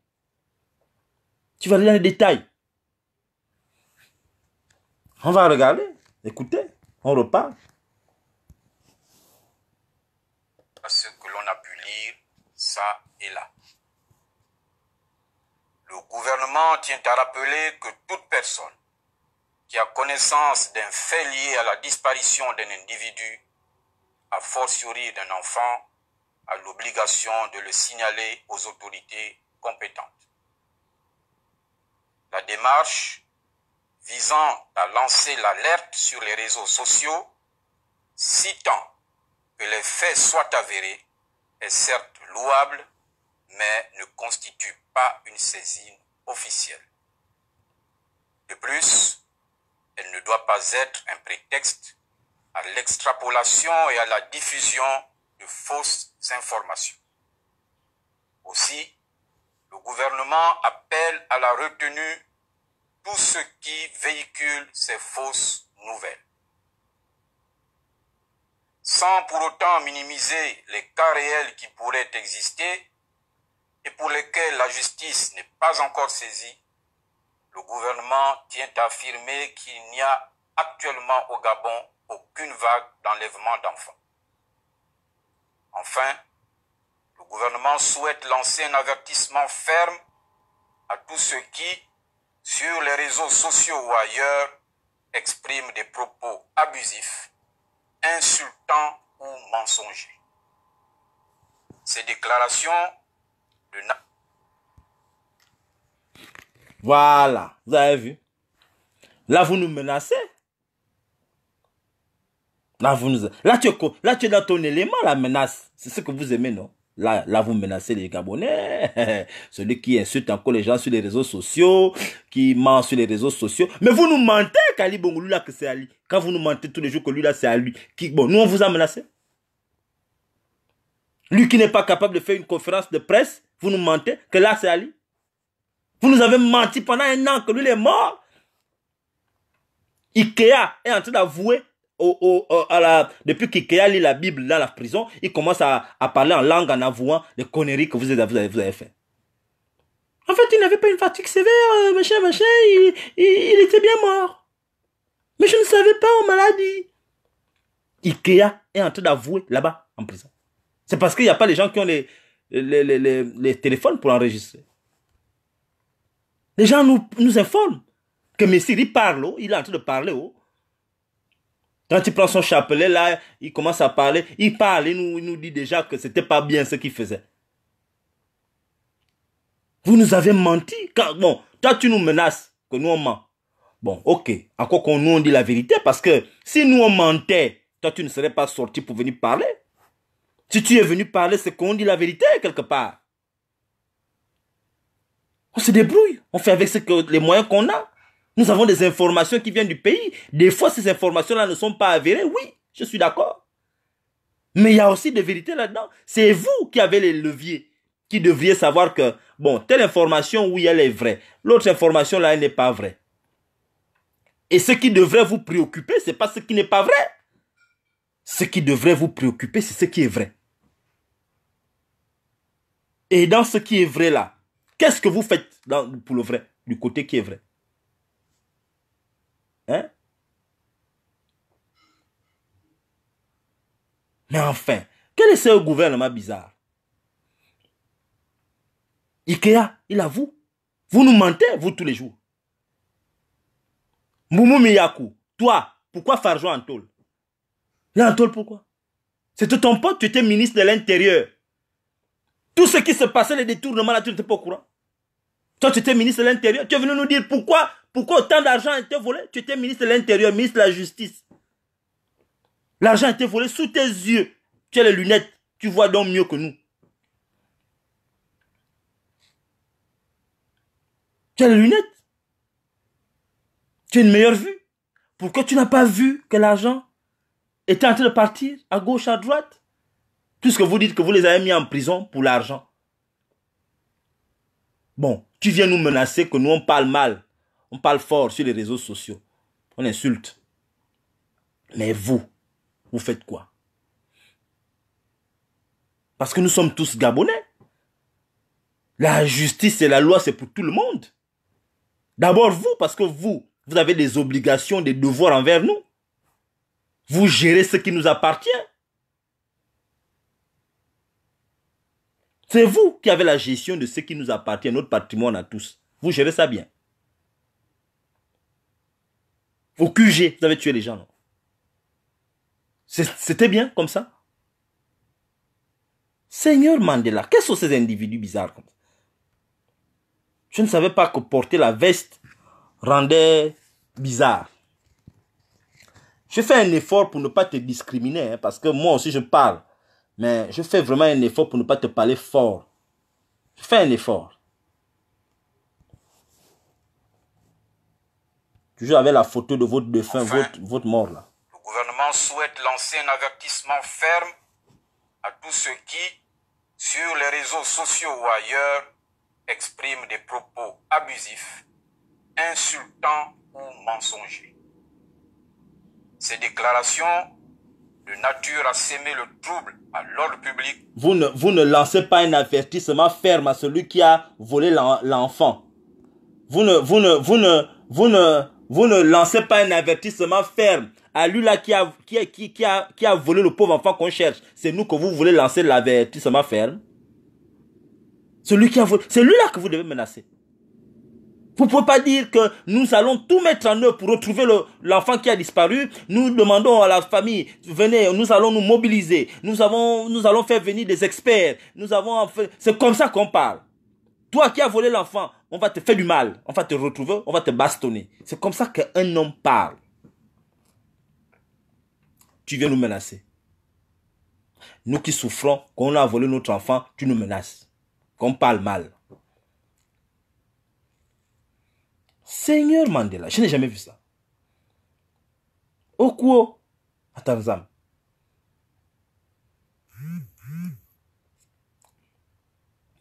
Tu vas aller dans les détails. On va regarder, écoutez repart. À Ce que l'on a pu lire, ça et là. Le gouvernement tient à rappeler que toute personne qui a connaissance d'un fait lié à la disparition d'un individu, a fortiori d'un enfant, a l'obligation de le signaler aux autorités compétentes. La démarche visant à lancer l'alerte sur les réseaux sociaux, citant que les faits soient avérés, est certes louable, mais ne constitue pas une saisine officielle. De plus, elle ne doit pas être un prétexte à l'extrapolation et à la diffusion de fausses informations. Aussi, le gouvernement appelle à la retenue tout ce qui véhicule ces fausses nouvelles. Sans pour autant minimiser les cas réels qui pourraient exister et pour lesquels la justice n'est pas encore saisie, le gouvernement tient à affirmer qu'il n'y a actuellement au Gabon aucune vague d'enlèvement d'enfants. Enfin, le gouvernement souhaite lancer un avertissement ferme à tous ceux qui, sur les réseaux sociaux ou ailleurs, exprime des propos abusifs, insultants ou mensongers. Ces déclarations de... Voilà, vous avez vu. Là, vous nous menacez. Là, vous nous... là, tu es... là, tu es dans ton élément, la menace. C'est ce que vous aimez, non Là, vous menacez les Gabonais, celui qui insulte encore les gens sur les réseaux sociaux, qui ment sur les réseaux sociaux. Mais vous nous mentez qu'Ali Bongoulou, là, que c'est Ali. Quand vous nous mentez tous les jours que lui, là, c'est à lui. bon, nous, on vous a menacé. Lui qui n'est pas capable de faire une conférence de presse, vous nous mentez que là, c'est Ali. Vous nous avez menti pendant un an que lui, il est mort. Ikea est en train d'avouer depuis qu'Ikea lit la Bible dans la prison, il commence à, parler en langue en avouant les conneries que vous avez, vous fait. En fait, il n'avait pas une fatigue sévère, euh, machin, machin, il, il, il, était bien mort. Mais je ne savais pas Aux maladies Ikea est en train d'avouer là-bas, en prison. C'est parce qu'il n'y a pas les gens qui ont les, téléphones pour enregistrer. Les gens nous, informent que Messi, il parle, oh, il est en train de parler, haut. Oh. Quand il prend son chapelet, là, il commence à parler. Il parle, il nous, nous dit déjà que c'était pas bien ce qu'il faisait. Vous nous avez menti. bon, toi, tu nous menaces que nous, on ment. Bon, ok. quoi qu'on nous, on dit la vérité. Parce que si nous, on mentait, toi, tu ne serais pas sorti pour venir parler. Si tu es venu parler, c'est qu'on dit la vérité quelque part. On se débrouille. On fait avec ce que, les moyens qu'on a. Nous avons des informations qui viennent du pays. Des fois, ces informations-là ne sont pas avérées. Oui, je suis d'accord. Mais il y a aussi des vérités là-dedans. C'est vous qui avez les leviers, qui devriez savoir que, bon, telle information, oui, elle est vraie. L'autre information, là, elle n'est pas vraie. Et ce qui devrait vous préoccuper, ce n'est pas ce qui n'est pas vrai. Ce qui devrait vous préoccuper, c'est ce qui est vrai. Et dans ce qui est vrai là, qu'est-ce que vous faites pour le vrai, du côté qui est vrai Hein? Mais enfin, quel est ce gouvernement bizarre Ikea, il avoue. Vous nous mentez, vous, tous les jours. Moumou Miyaku, toi, pourquoi Farjo en tôle pourquoi C'était ton pote, tu étais ministre de l'Intérieur. Tout ce qui se passait, les détournements, là, tu n'étais pas au courant. Toi, tu étais ministre de l'Intérieur. Tu es venu nous dire pourquoi pourquoi autant d'argent a été volé Tu étais ministre de l'Intérieur, ministre de la Justice. L'argent a été volé sous tes yeux. Tu as les lunettes. Tu vois donc mieux que nous. Tu as les lunettes. Tu as une meilleure vue. Pourquoi tu n'as pas vu que l'argent était en train de partir à gauche, à droite Puisque vous dites que vous les avez mis en prison pour l'argent. Bon, tu viens nous menacer que nous on parle mal on parle fort sur les réseaux sociaux. On insulte. Mais vous, vous faites quoi Parce que nous sommes tous Gabonais. La justice et la loi, c'est pour tout le monde. D'abord vous, parce que vous, vous avez des obligations, des devoirs envers nous. Vous gérez ce qui nous appartient. C'est vous qui avez la gestion de ce qui nous appartient, notre patrimoine à tous. Vous gérez ça bien. Vos QG, vous avez tué les gens. C'était bien comme ça Seigneur Mandela, quels sont ces individus bizarres comme ça Je ne savais pas que porter la veste rendait bizarre. Je fais un effort pour ne pas te discriminer, hein, parce que moi aussi je parle. Mais je fais vraiment un effort pour ne pas te parler fort. Je fais un effort. Toujours avec la photo de votre défunt, votre, mort là. Le gouvernement souhaite lancer un avertissement ferme à tous ceux qui, sur les réseaux sociaux ou ailleurs, expriment des propos abusifs, insultants ou mensongers. Ces déclarations de nature à s'aimer le trouble à l'ordre public. Vous ne, vous ne lancez pas un avertissement ferme à celui qui a volé l'enfant. Vous ne, vous ne, vous ne, vous ne, vous ne lancez pas un avertissement ferme à lui là qui a, qui, qui, a, volé le pauvre enfant qu'on cherche. C'est nous que vous voulez lancer l'avertissement ferme. Celui qui a c'est lui là que vous devez menacer. Vous ne pouvez pas dire que nous allons tout mettre en œuvre pour retrouver l'enfant qui a disparu. Nous demandons à la famille, venez, nous allons nous mobiliser. Nous, avons, nous allons faire venir des experts. Nous avons C'est comme ça qu'on parle. Toi qui as volé l'enfant, on va te faire du mal, on va te retrouver, on va te bastonner. C'est comme ça qu'un homme parle. Tu viens nous menacer. Nous qui souffrons, qu'on a volé notre enfant, tu nous menaces. Qu'on parle mal. Seigneur Mandela, je n'ai jamais vu ça. Okuo, à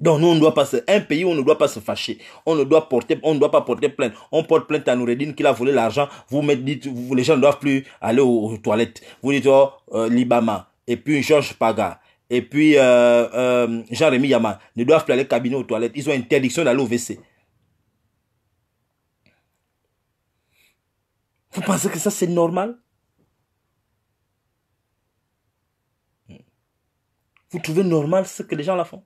Donc nous, on ne doit pas se... Un pays, on ne doit pas se fâcher. On ne doit, porter, on doit pas porter plainte. On porte plainte à Noureddin qu'il a volé l'argent. Vous, dites, les gens ne doivent plus aller aux, toilettes. Vous dites, oh, euh, Libama. Et puis Georges Paga. Et puis euh, euh, jean rémi Yama. Ne doivent plus aller au cabinet aux toilettes. Ils ont interdiction d'aller au WC. Vous pensez que ça, c'est normal Vous trouvez normal ce que les gens la font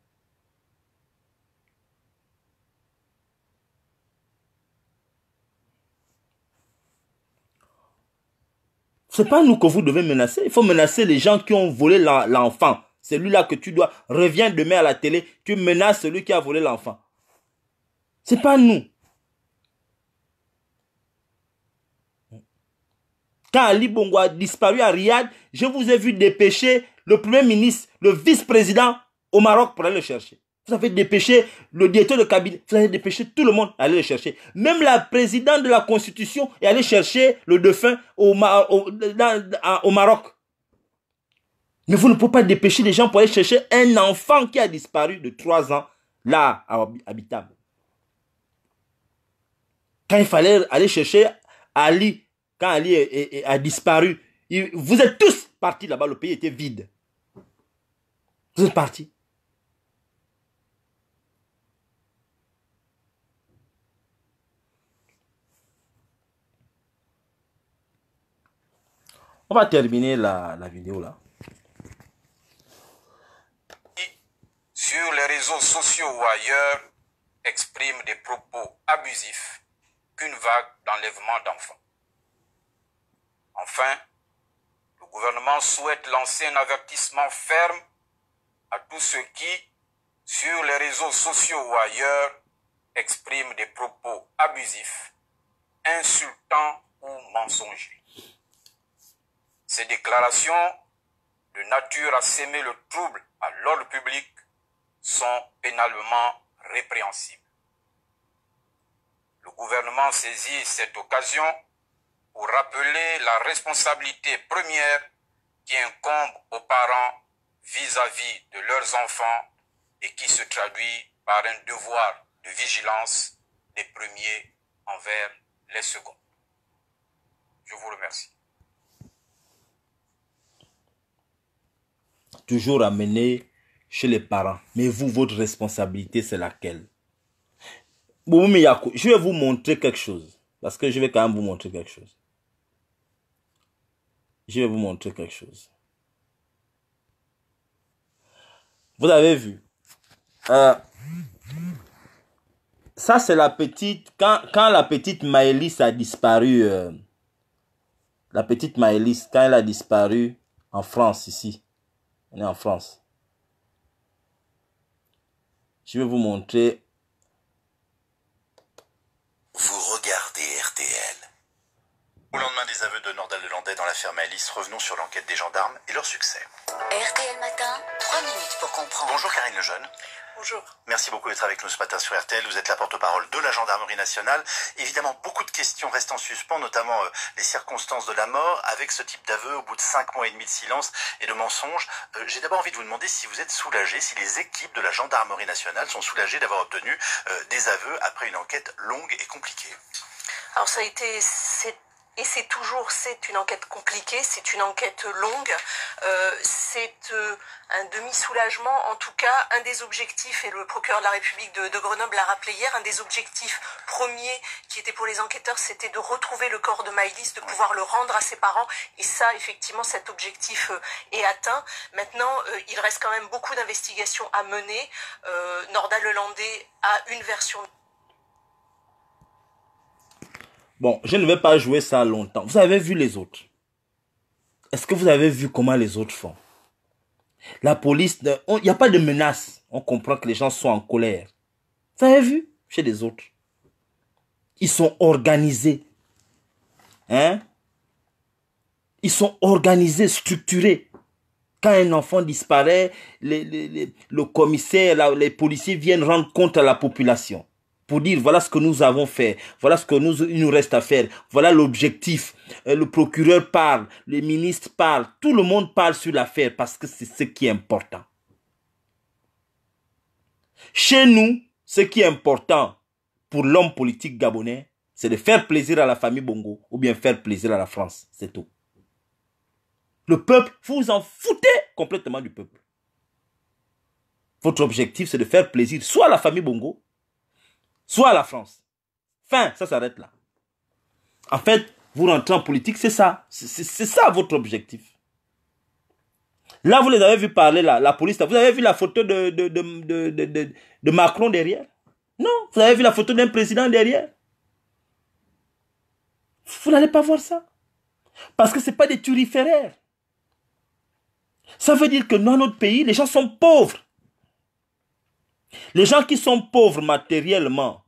n'est pas nous que vous devez menacer. Il faut menacer les gens qui ont volé l'enfant. Celui-là que tu dois, reviens demain à la télé, tu menaces celui qui a volé l'enfant. C'est pas nous. Quand Ali Bongo a disparu à Riyad, je vous ai vu dépêcher le premier ministre, le vice-président au Maroc pour aller le chercher. Vous avez dépêché le directeur de cabinet, vous avez dépêché tout le monde, aller le chercher. Même la présidente de la Constitution est allée chercher le défunt au, Maroc. Mais vous ne pouvez pas dépêcher les gens pour aller chercher un enfant qui a disparu de 3 ans, là, habitable. Quand il fallait aller chercher Ali, quand Ali a disparu, vous êtes tous partis là-bas, le pays était vide. Vous êtes partis. On va terminer la, vidéo là. Sur les réseaux sociaux ou ailleurs, exprime des propos abusifs qu'une vague d'enlèvement d'enfants. Enfin, le gouvernement souhaite lancer un avertissement ferme à tous ceux qui, sur les réseaux sociaux ou ailleurs, expriment des propos abusifs, insultants ou mensongers. Ces déclarations de nature à s'aimer le trouble à l'ordre public sont pénalement répréhensibles. Le gouvernement saisit cette occasion pour rappeler la responsabilité première qui incombe aux parents vis-à-vis de leurs enfants et qui se traduit par un devoir de vigilance des premiers envers les seconds. Je vous remercie. toujours amené chez les parents. Mais vous, votre responsabilité, c'est laquelle je vais vous montrer quelque chose. Parce que je vais quand même vous montrer quelque chose. Je vais vous montrer quelque chose. Vous avez vu. Euh, ça, c'est la petite. Quand, la petite Maëlys a disparu. Euh, la petite Maëlys, quand elle a disparu en France ici. On est en France. Je vais vous montrer l'affaire liste revenons sur l'enquête des gendarmes et leur succès. RTL Matin, 3 minutes pour comprendre. Bonjour Karine Lejeune. Bonjour. Merci beaucoup d'être avec nous ce matin sur RTL. Vous êtes la porte-parole de la gendarmerie nationale. Évidemment, beaucoup de questions restent en suspens, notamment euh, les circonstances de la mort. Avec ce type d'aveu, au bout de cinq mois et demi de silence et de mensonges, euh, j'ai d'abord envie de vous demander si vous êtes soulagé, si les équipes de la gendarmerie nationale sont soulagées d'avoir obtenu euh, des aveux après une enquête longue et compliquée. Alors ça a été, et c'est toujours, c'est une enquête compliquée, c'est une enquête longue, euh, c'est euh, un demi-soulagement. En tout cas, un des objectifs, et le procureur de la République de, Grenoble l'a rappelé hier, un des objectifs premiers qui était pour les enquêteurs, c'était de retrouver le corps de Maïlis, de pouvoir le rendre à ses parents. Et ça, effectivement, cet objectif euh, est atteint. Maintenant, il reste quand même beaucoup d'investigations à mener. Norda Lelandais a une version Bon, je ne vais pas jouer ça longtemps. Vous avez vu les autres. Est-ce que vous avez vu comment les autres font La police, il n'y a pas de menace. On comprend que les gens sont en colère. Vous avez vu chez les autres. Ils sont organisés. Hein Ils sont organisés, structurés. Quand un enfant disparaît, le commissaire, les policiers viennent rendre compte à la population pour dire voilà ce que nous avons fait, voilà ce que nous, il nous reste à faire, voilà l'objectif. Euh, le procureur parle, les ministres parlent, tout le monde parle sur l'affaire parce que c'est ce qui est important. Chez nous, ce qui est important pour l'homme politique gabonais, c'est de faire plaisir à la famille Bongo ou bien faire plaisir à la France, c'est tout. Le peuple, vous vous en foutez complètement du peuple. Votre objectif, c'est de faire plaisir soit à la famille Bongo, soit la France. Fin, ça s'arrête là. En fait, vous rentrez en politique, c'est ça. C'est ça votre objectif. Là, vous les avez vu parler, la police. Vous avez vu la photo de, de, de Macron derrière Non, vous avez vu la photo d'un président derrière Vous n'allez pas voir ça. Parce que ce n'est pas des turiféraires. Ça veut dire que dans notre pays, les gens sont pauvres. Les gens qui sont pauvres matériellement,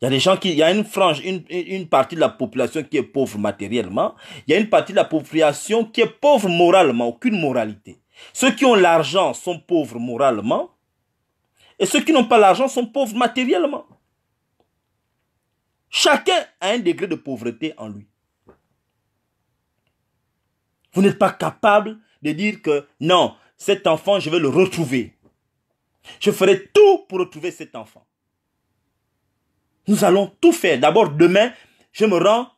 il y a des gens qui, y a une frange, une, une partie de la population qui est pauvre matériellement, il y a une partie de la population qui est pauvre moralement, aucune moralité. Ceux qui ont l'argent sont pauvres moralement, et ceux qui n'ont pas l'argent sont pauvres matériellement. Chacun a un degré de pauvreté en lui. Vous n'êtes pas capable de dire que non, cet enfant, je vais le retrouver. Je ferai tout pour retrouver cet enfant. Nous allons tout faire. D'abord, demain, je me rends.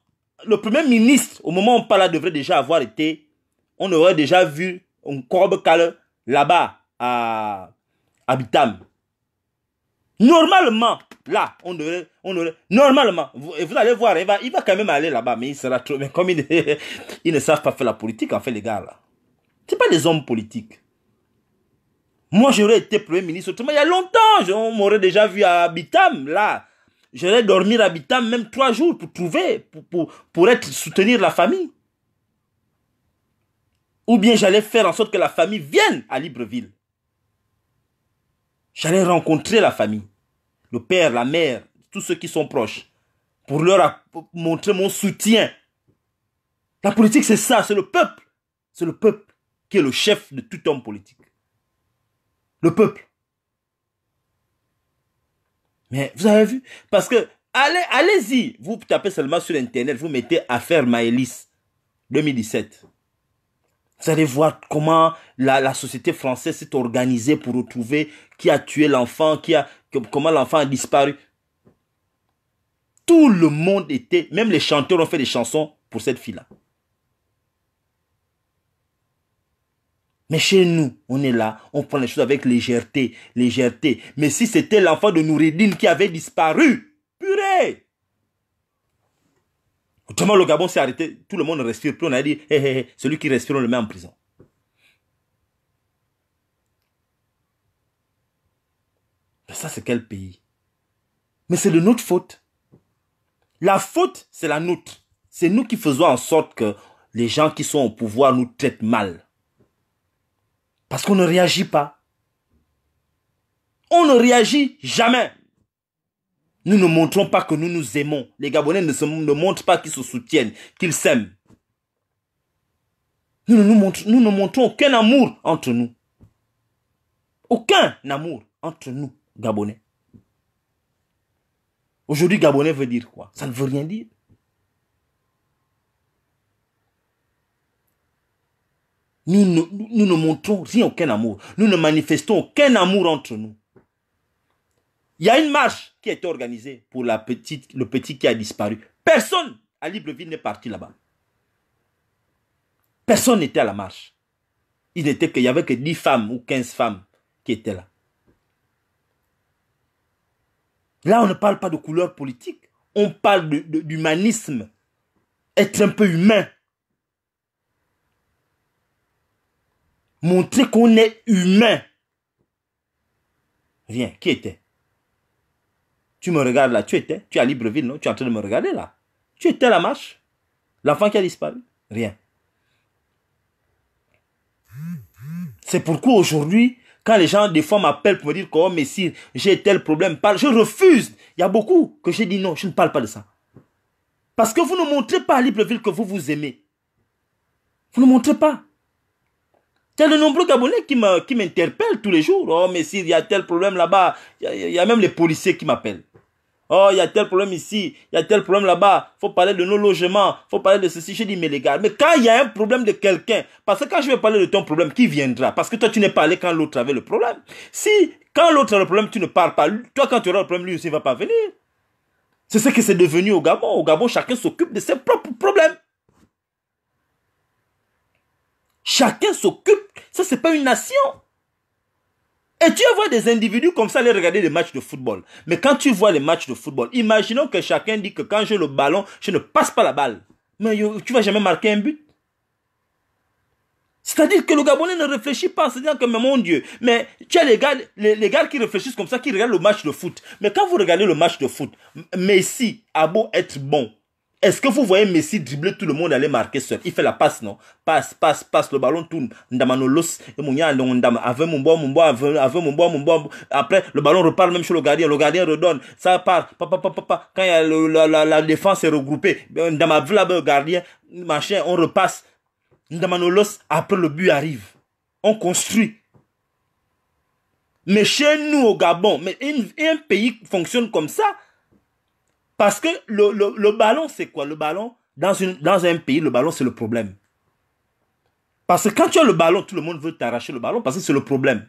Le premier ministre, au moment où on parle, devrait déjà avoir été. On aurait déjà vu un corbe cale là-bas, à Bitam. Normalement, là, on devrait, on aurait, normalement, vous, allez voir, il va, quand même aller là-bas, mais il sera trop, mais comme ils ne savent pas faire la politique, en fait, les gars, là. C'est pas des hommes politiques. Moi, j'aurais été Premier ministre. Autrement, il y a longtemps, on m'aurait déjà vu à Bitam, là. j'allais dormir à Bitam même trois jours pour trouver, pour, pour, pour être, soutenir la famille. Ou bien j'allais faire en sorte que la famille vienne à Libreville. J'allais rencontrer la famille, le père, la mère, tous ceux qui sont proches, pour leur montrer mon soutien. La politique, c'est ça, c'est le peuple. C'est le peuple qui est le chef de tout homme politique le peuple. Mais vous avez vu Parce que, allez, allez-y, vous tapez seulement sur Internet, vous mettez affaire Maëlys 2017. Vous allez voir comment la, la société française s'est organisée pour retrouver qui a tué l'enfant, qui a comment l'enfant a disparu. Tout le monde était, même les chanteurs ont fait des chansons pour cette fille-là. Mais chez nous, on est là, on prend les choses avec légèreté, légèreté. Mais si c'était l'enfant de Noureddin qui avait disparu, purée Autrement, le Gabon s'est arrêté, tout le monde respire plus, on a dit, hé, hé, hé, celui qui respire, on le met en prison. Mais ça, c'est quel pays Mais c'est de notre faute. La faute, c'est la nôtre. C'est nous qui faisons en sorte que les gens qui sont au pouvoir nous traitent mal. Parce qu'on ne réagit pas. On ne réagit jamais. Nous ne montrons pas que nous nous aimons. Les Gabonais ne, montrent pas qu'ils se soutiennent, qu'ils s'aiment. Nous, nous ne montrons aucun amour entre nous. Aucun amour entre nous, Gabonais. Aujourd'hui, Gabonais veut dire quoi Ça ne veut rien dire. Nous ne, montrons rien, aucun amour. Nous ne manifestons aucun amour entre nous. Il y a une marche qui a été organisée pour la petite, le petit qui a disparu. Personne à Libreville n'est parti là-bas. Personne n'était à la marche. Il n'y avait que 10 femmes ou 15 femmes qui étaient là. Là, on ne parle pas de couleur politique. On parle d'humanisme. Être un peu humain. montrer qu'on est humain. Rien. qui était Tu me regardes là, tu étais Tu es à Libreville, non Tu es en train de me regarder là Tu étais à la marche L'enfant qui a disparu Rien. C'est pourquoi aujourd'hui, quand les gens des fois m'appellent pour me dire oh, mais j'ai tel problème, parle, je refuse. Il y a beaucoup que j'ai dit non, je ne parle pas de ça. Parce que vous ne montrez pas à Libreville que vous vous aimez. Vous ne montrez pas. Il y a de nombreux Gabonais qui m'interpellent tous les jours. Oh, mais s'il y a tel problème là-bas, il, y, a même les policiers qui m'appellent. Oh, il y a tel problème ici, il y a tel problème là-bas, faut parler de nos logements, faut parler de ceci. Je dis, mais les gars, mais quand il y a un problème de quelqu'un, parce que quand je vais parler de ton problème, qui viendra Parce que toi, tu n'es pas allé quand l'autre avait le problème. Si, quand l'autre a le problème, tu ne parles pas, toi, quand tu auras le problème, lui aussi ne va pas venir. C'est ce que c'est devenu au Gabon. Au Gabon, chacun s'occupe de ses propres problèmes. Chacun s'occupe. Ça, c'est pas une nation. Et tu vois voir des individus comme ça aller regarder les matchs de football. Mais quand tu vois les matchs de football, imaginons que chacun dit que quand j'ai le ballon, je ne passe pas la balle. Mais tu vas jamais marquer un but. C'est-à-dire que le Gabonais ne réfléchit pas, en se dire que, mais mon Dieu, mais tu as les gars, les, les, gars qui réfléchissent comme ça, qui regardent le match de foot. Mais quand vous regardez le match de foot, Messi a beau être bon, est-ce que vous voyez Messi dribbler tout le monde aller marquer seul Il fait la passe, non Passe, passe, passe, le ballon tourne. Ndamanolos, Après, le ballon repart même chez le gardien. Le gardien redonne. Ça part. Quand la, défense est regroupée, ben, vue, le gardien, machin, on repasse. Ndamanolos, après le but arrive. On construit. Mais chez nous, au Gabon, mais un pays fonctionne comme ça. Parce que le, ballon, c'est quoi Le ballon, dans, une, dans un pays, le ballon, c'est le problème. Parce que quand tu as le ballon, tout le monde veut t'arracher le ballon parce que c'est le problème.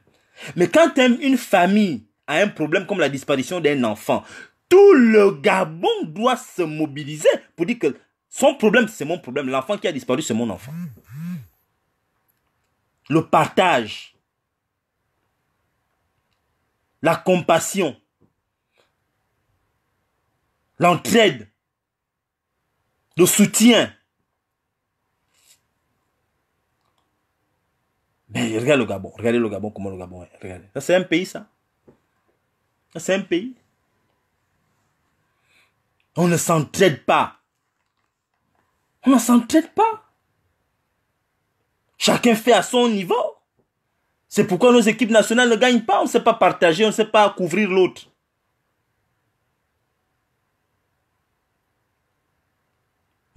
Mais quand une famille a un problème comme la disparition d'un enfant, tout le Gabon doit se mobiliser pour dire que son problème, c'est mon problème. L'enfant qui a disparu, c'est mon enfant. Le partage, la compassion, l'entraide, le soutien. Mais regarde le Gabon, regardez le Gabon, comment le Gabon est. Regardez. c'est un pays, ça. c'est un pays. On ne s'entraide pas. On ne s'entraide pas. Chacun fait à son niveau. C'est pourquoi nos équipes nationales ne gagnent pas. On ne sait pas partager, on ne sait pas couvrir l'autre.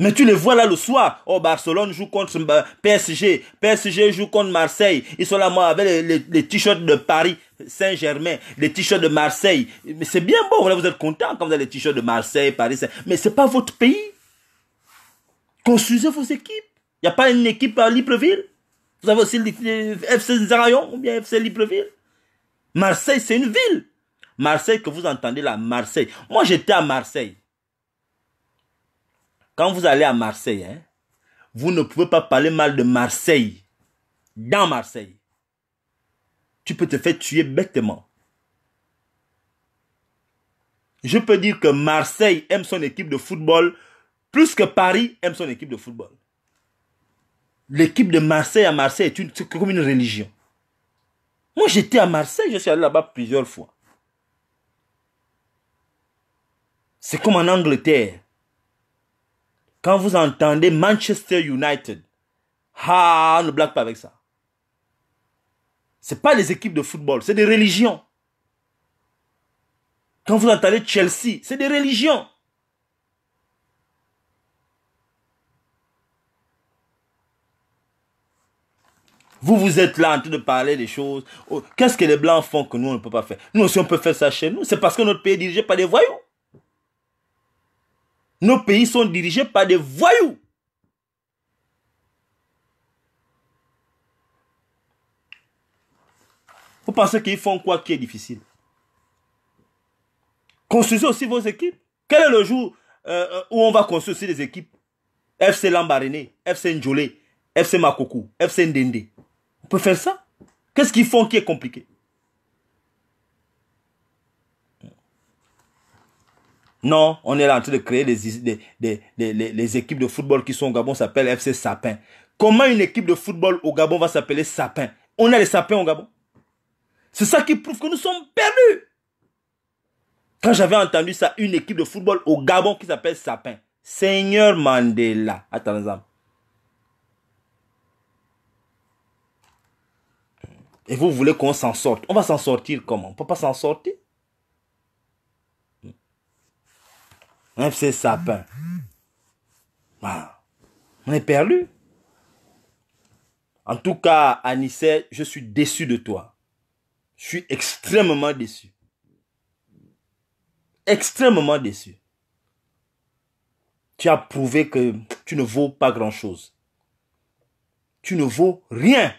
Mais tu les vois là le soir. Oh, Barcelone joue contre PSG. PSG joue contre Marseille. Ils sont là, moi, avec les, t-shirts de Paris Saint-Germain, les t-shirts de Marseille. Mais c'est bien beau. vous êtes content quand vous avez les t-shirts de Marseille, Paris. Saint Mais c'est pas votre pays. Construisez vos équipes. Il n'y a pas une équipe à Libreville. Vous avez aussi FC Zarayon ou bien FC Libreville. Marseille, c'est une ville. Marseille, que vous entendez là, Marseille. Moi, j'étais à Marseille. Quand vous allez à Marseille, hein, vous ne pouvez pas parler mal de Marseille. Dans Marseille. Tu peux te faire tuer bêtement. Je peux dire que Marseille aime son équipe de football plus que Paris aime son équipe de football. L'équipe de Marseille à Marseille est, comme une religion. Moi, j'étais à Marseille, je suis allé là-bas plusieurs fois. C'est comme en Angleterre. Quand vous entendez Manchester United, ah, ne blague pas avec ça. Ce pas des équipes de football, c'est des religions. Quand vous entendez Chelsea, c'est des religions. Vous, vous êtes là en train de parler des choses. Oh, qu'est-ce que les Blancs font que nous, on ne peut pas faire Nous aussi, on peut faire ça chez nous. C'est parce que notre pays est dirigé par des voyous. Nos pays sont dirigés par des voyous. Vous pensez qu'ils font quoi qui est difficile Construisez aussi vos équipes. Quel est le jour euh, euh, où on va construire aussi des équipes FC Lambaréné, FC Njolé, FC Makoku, FC Ndende. On peut faire ça Qu'est-ce qu'ils font qui est compliqué Non, on est là en train de créer des, les équipes de football qui sont au Gabon, s'appellent FC Sapin. Comment une équipe de football au Gabon va s'appeler Sapin On a les sapins au Gabon. C'est ça qui prouve que nous sommes perdus. Quand j'avais entendu ça, une équipe de football au Gabon qui s'appelle Sapin. Seigneur Mandela. Attends, Et vous voulez qu'on s'en sorte On va s'en sortir comment On ne peut pas s'en sortir. FC Sapin. On est perdu. En tout cas, Anissette je suis déçu de toi. Je suis extrêmement déçu. Extrêmement déçu. Tu as prouvé que tu ne vaux pas grand-chose. Tu ne vaux rien.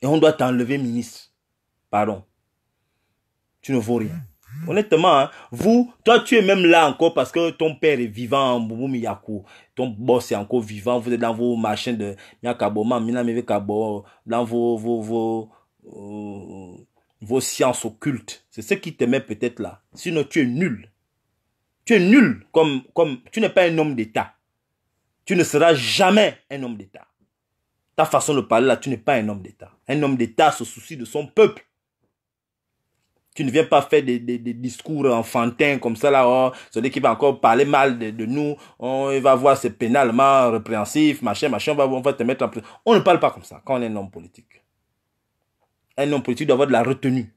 Et on doit t'enlever ministre. Pardon. Tu ne vaux rien. Honnêtement, hein, vous, toi, tu es même là encore parce que ton père est vivant, hein, Ton boss est encore vivant. Vous êtes dans vos machins de dans vos, vos, euh, vos sciences occultes. C'est ce qui te met peut-être là. Sinon, tu es nul. Tu es nul comme, comme, tu n'es pas un homme d'État. Tu ne seras jamais un homme d'État. Ta façon de parler là, tu n'es pas un homme d'État. Un homme d'État se soucie de son peuple. Tu ne viens pas faire des, discours enfantins comme ça là. Oh, celui qui va encore parler mal de, nous, oh, il va voir c'est pénalement répréhensif, machin, machin, on va, te mettre en prison. On ne parle pas comme ça quand on est un homme politique. Un homme politique doit avoir de la retenue.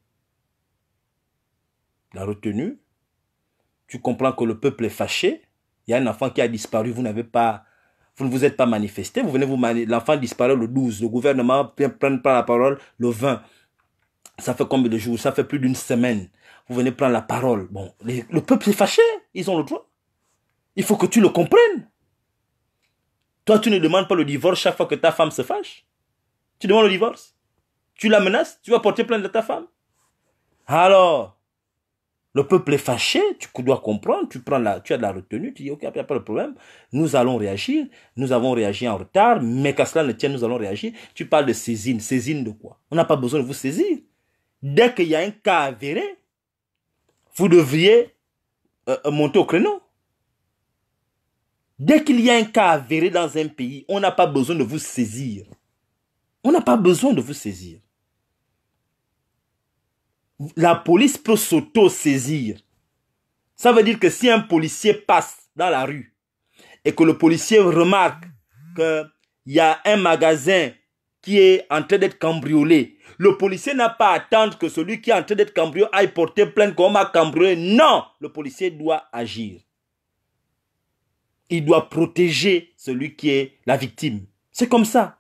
La retenue. Tu comprends que le peuple est fâché. Il y a un enfant qui a disparu. Vous n'avez pas vous ne vous êtes pas manifesté, vous venez vous l'enfant disparaît le 12, le gouvernement ne prend, pas la parole le 20. Ça fait combien de jours Ça fait plus d'une semaine. Vous venez prendre la parole. Bon, le peuple est fâché. Ils ont le droit. Il faut que tu le comprennes. Toi, tu ne demandes pas le divorce chaque fois que ta femme se fâche. Tu demandes le divorce. Tu la menaces. Tu vas porter plainte de ta femme. Alors, le peuple est fâché. Tu dois comprendre. Tu, prends la, tu as de la retenue. Tu dis, OK, il n'y a pas de problème. Nous allons réagir. Nous avons réagi en retard. Mais qu'à cela ne tienne, nous allons réagir. Tu parles de saisine. Saisine de quoi On n'a pas besoin de vous saisir dès qu'il y a un cas avéré, vous devriez euh, euh, monter au créneau. Dès qu'il y a un cas avéré dans un pays, on n'a pas besoin de vous saisir. On n'a pas besoin de vous saisir. La police peut s'auto-saisir. Ça veut dire que si un policier passe dans la rue et que le policier remarque qu'il y a un magasin qui est en train d'être cambriolé le policier n'a pas à attendre que celui qui est en train d'être cambriolé aille porter plainte comme un cambriolé. Non, le policier doit agir. Il doit protéger celui qui est la victime. C'est comme ça.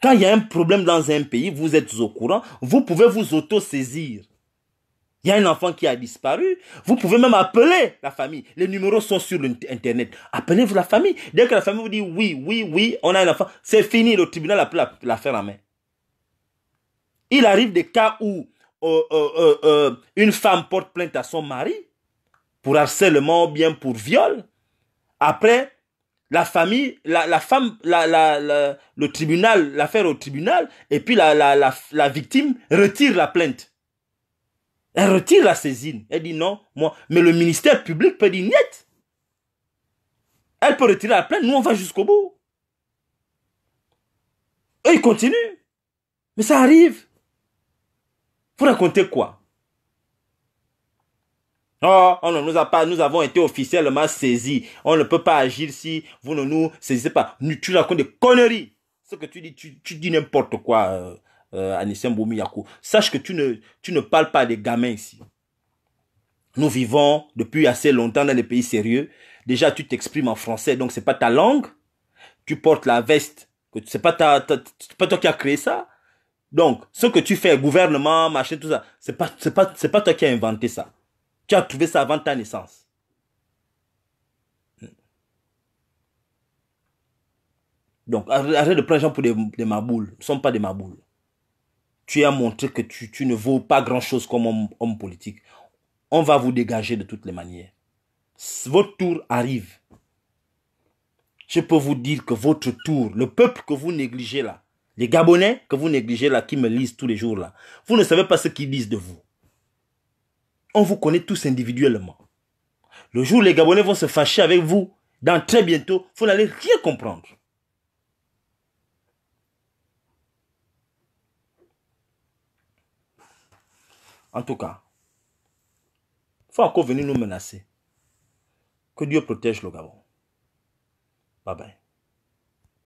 Quand il y a un problème dans un pays, vous êtes au courant, vous pouvez vous auto-saisir. Il y a un enfant qui a disparu. Vous pouvez même appeler la famille. Les numéros sont sur Internet. Appelez-vous la famille. Dès que la famille vous dit oui, oui, oui, on a un enfant, c'est fini. Le tribunal a pris l'affaire en main. Il arrive des cas où euh, euh, euh, une femme porte plainte à son mari pour harcèlement ou bien pour viol. Après, la famille, la, femme, le tribunal, l'affaire au tribunal, et puis la victime retire la plainte. Elle retire la saisine. Elle dit non, moi. Mais le ministère public peut dire niet. Elle peut retirer la plainte. Nous, on va jusqu'au bout. Et il continue. Mais ça arrive. Vous racontez quoi Oh, on nous avons été officiellement saisis. On ne peut pas agir si vous ne nous saisissez pas. Tu racontes des conneries. Ce que tu dis, tu dis n'importe quoi euh, Boumiyako. Sache que tu ne, tu ne parles pas des gamins ici. Nous vivons depuis assez longtemps dans des pays sérieux. Déjà, tu t'exprimes en français, donc c'est pas ta langue. Tu portes la veste. C'est pas, pas toi qui as créé ça. Donc, ce que tu fais, gouvernement, machin, tout ça, c'est pas, c'est pas, pas toi qui as inventé ça. Tu as trouvé ça avant ta naissance. Donc, arrête de prendre les gens pour des, des maboules. Nous ne sommes pas des maboules tu as montré que tu, ne vaux pas grand-chose comme homme, homme, politique. On va vous dégager de toutes les manières. Votre tour arrive. Je peux vous dire que votre tour, le peuple que vous négligez là, les Gabonais que vous négligez là, qui me lisent tous les jours là, vous ne savez pas ce qu'ils disent de vous. On vous connaît tous individuellement. Le jour où les Gabonais vont se fâcher avec vous, dans très bientôt, vous n'allez rien comprendre. En tout cas, il faut encore venir nous menacer. Que Dieu protège le Gabon. Bye bye.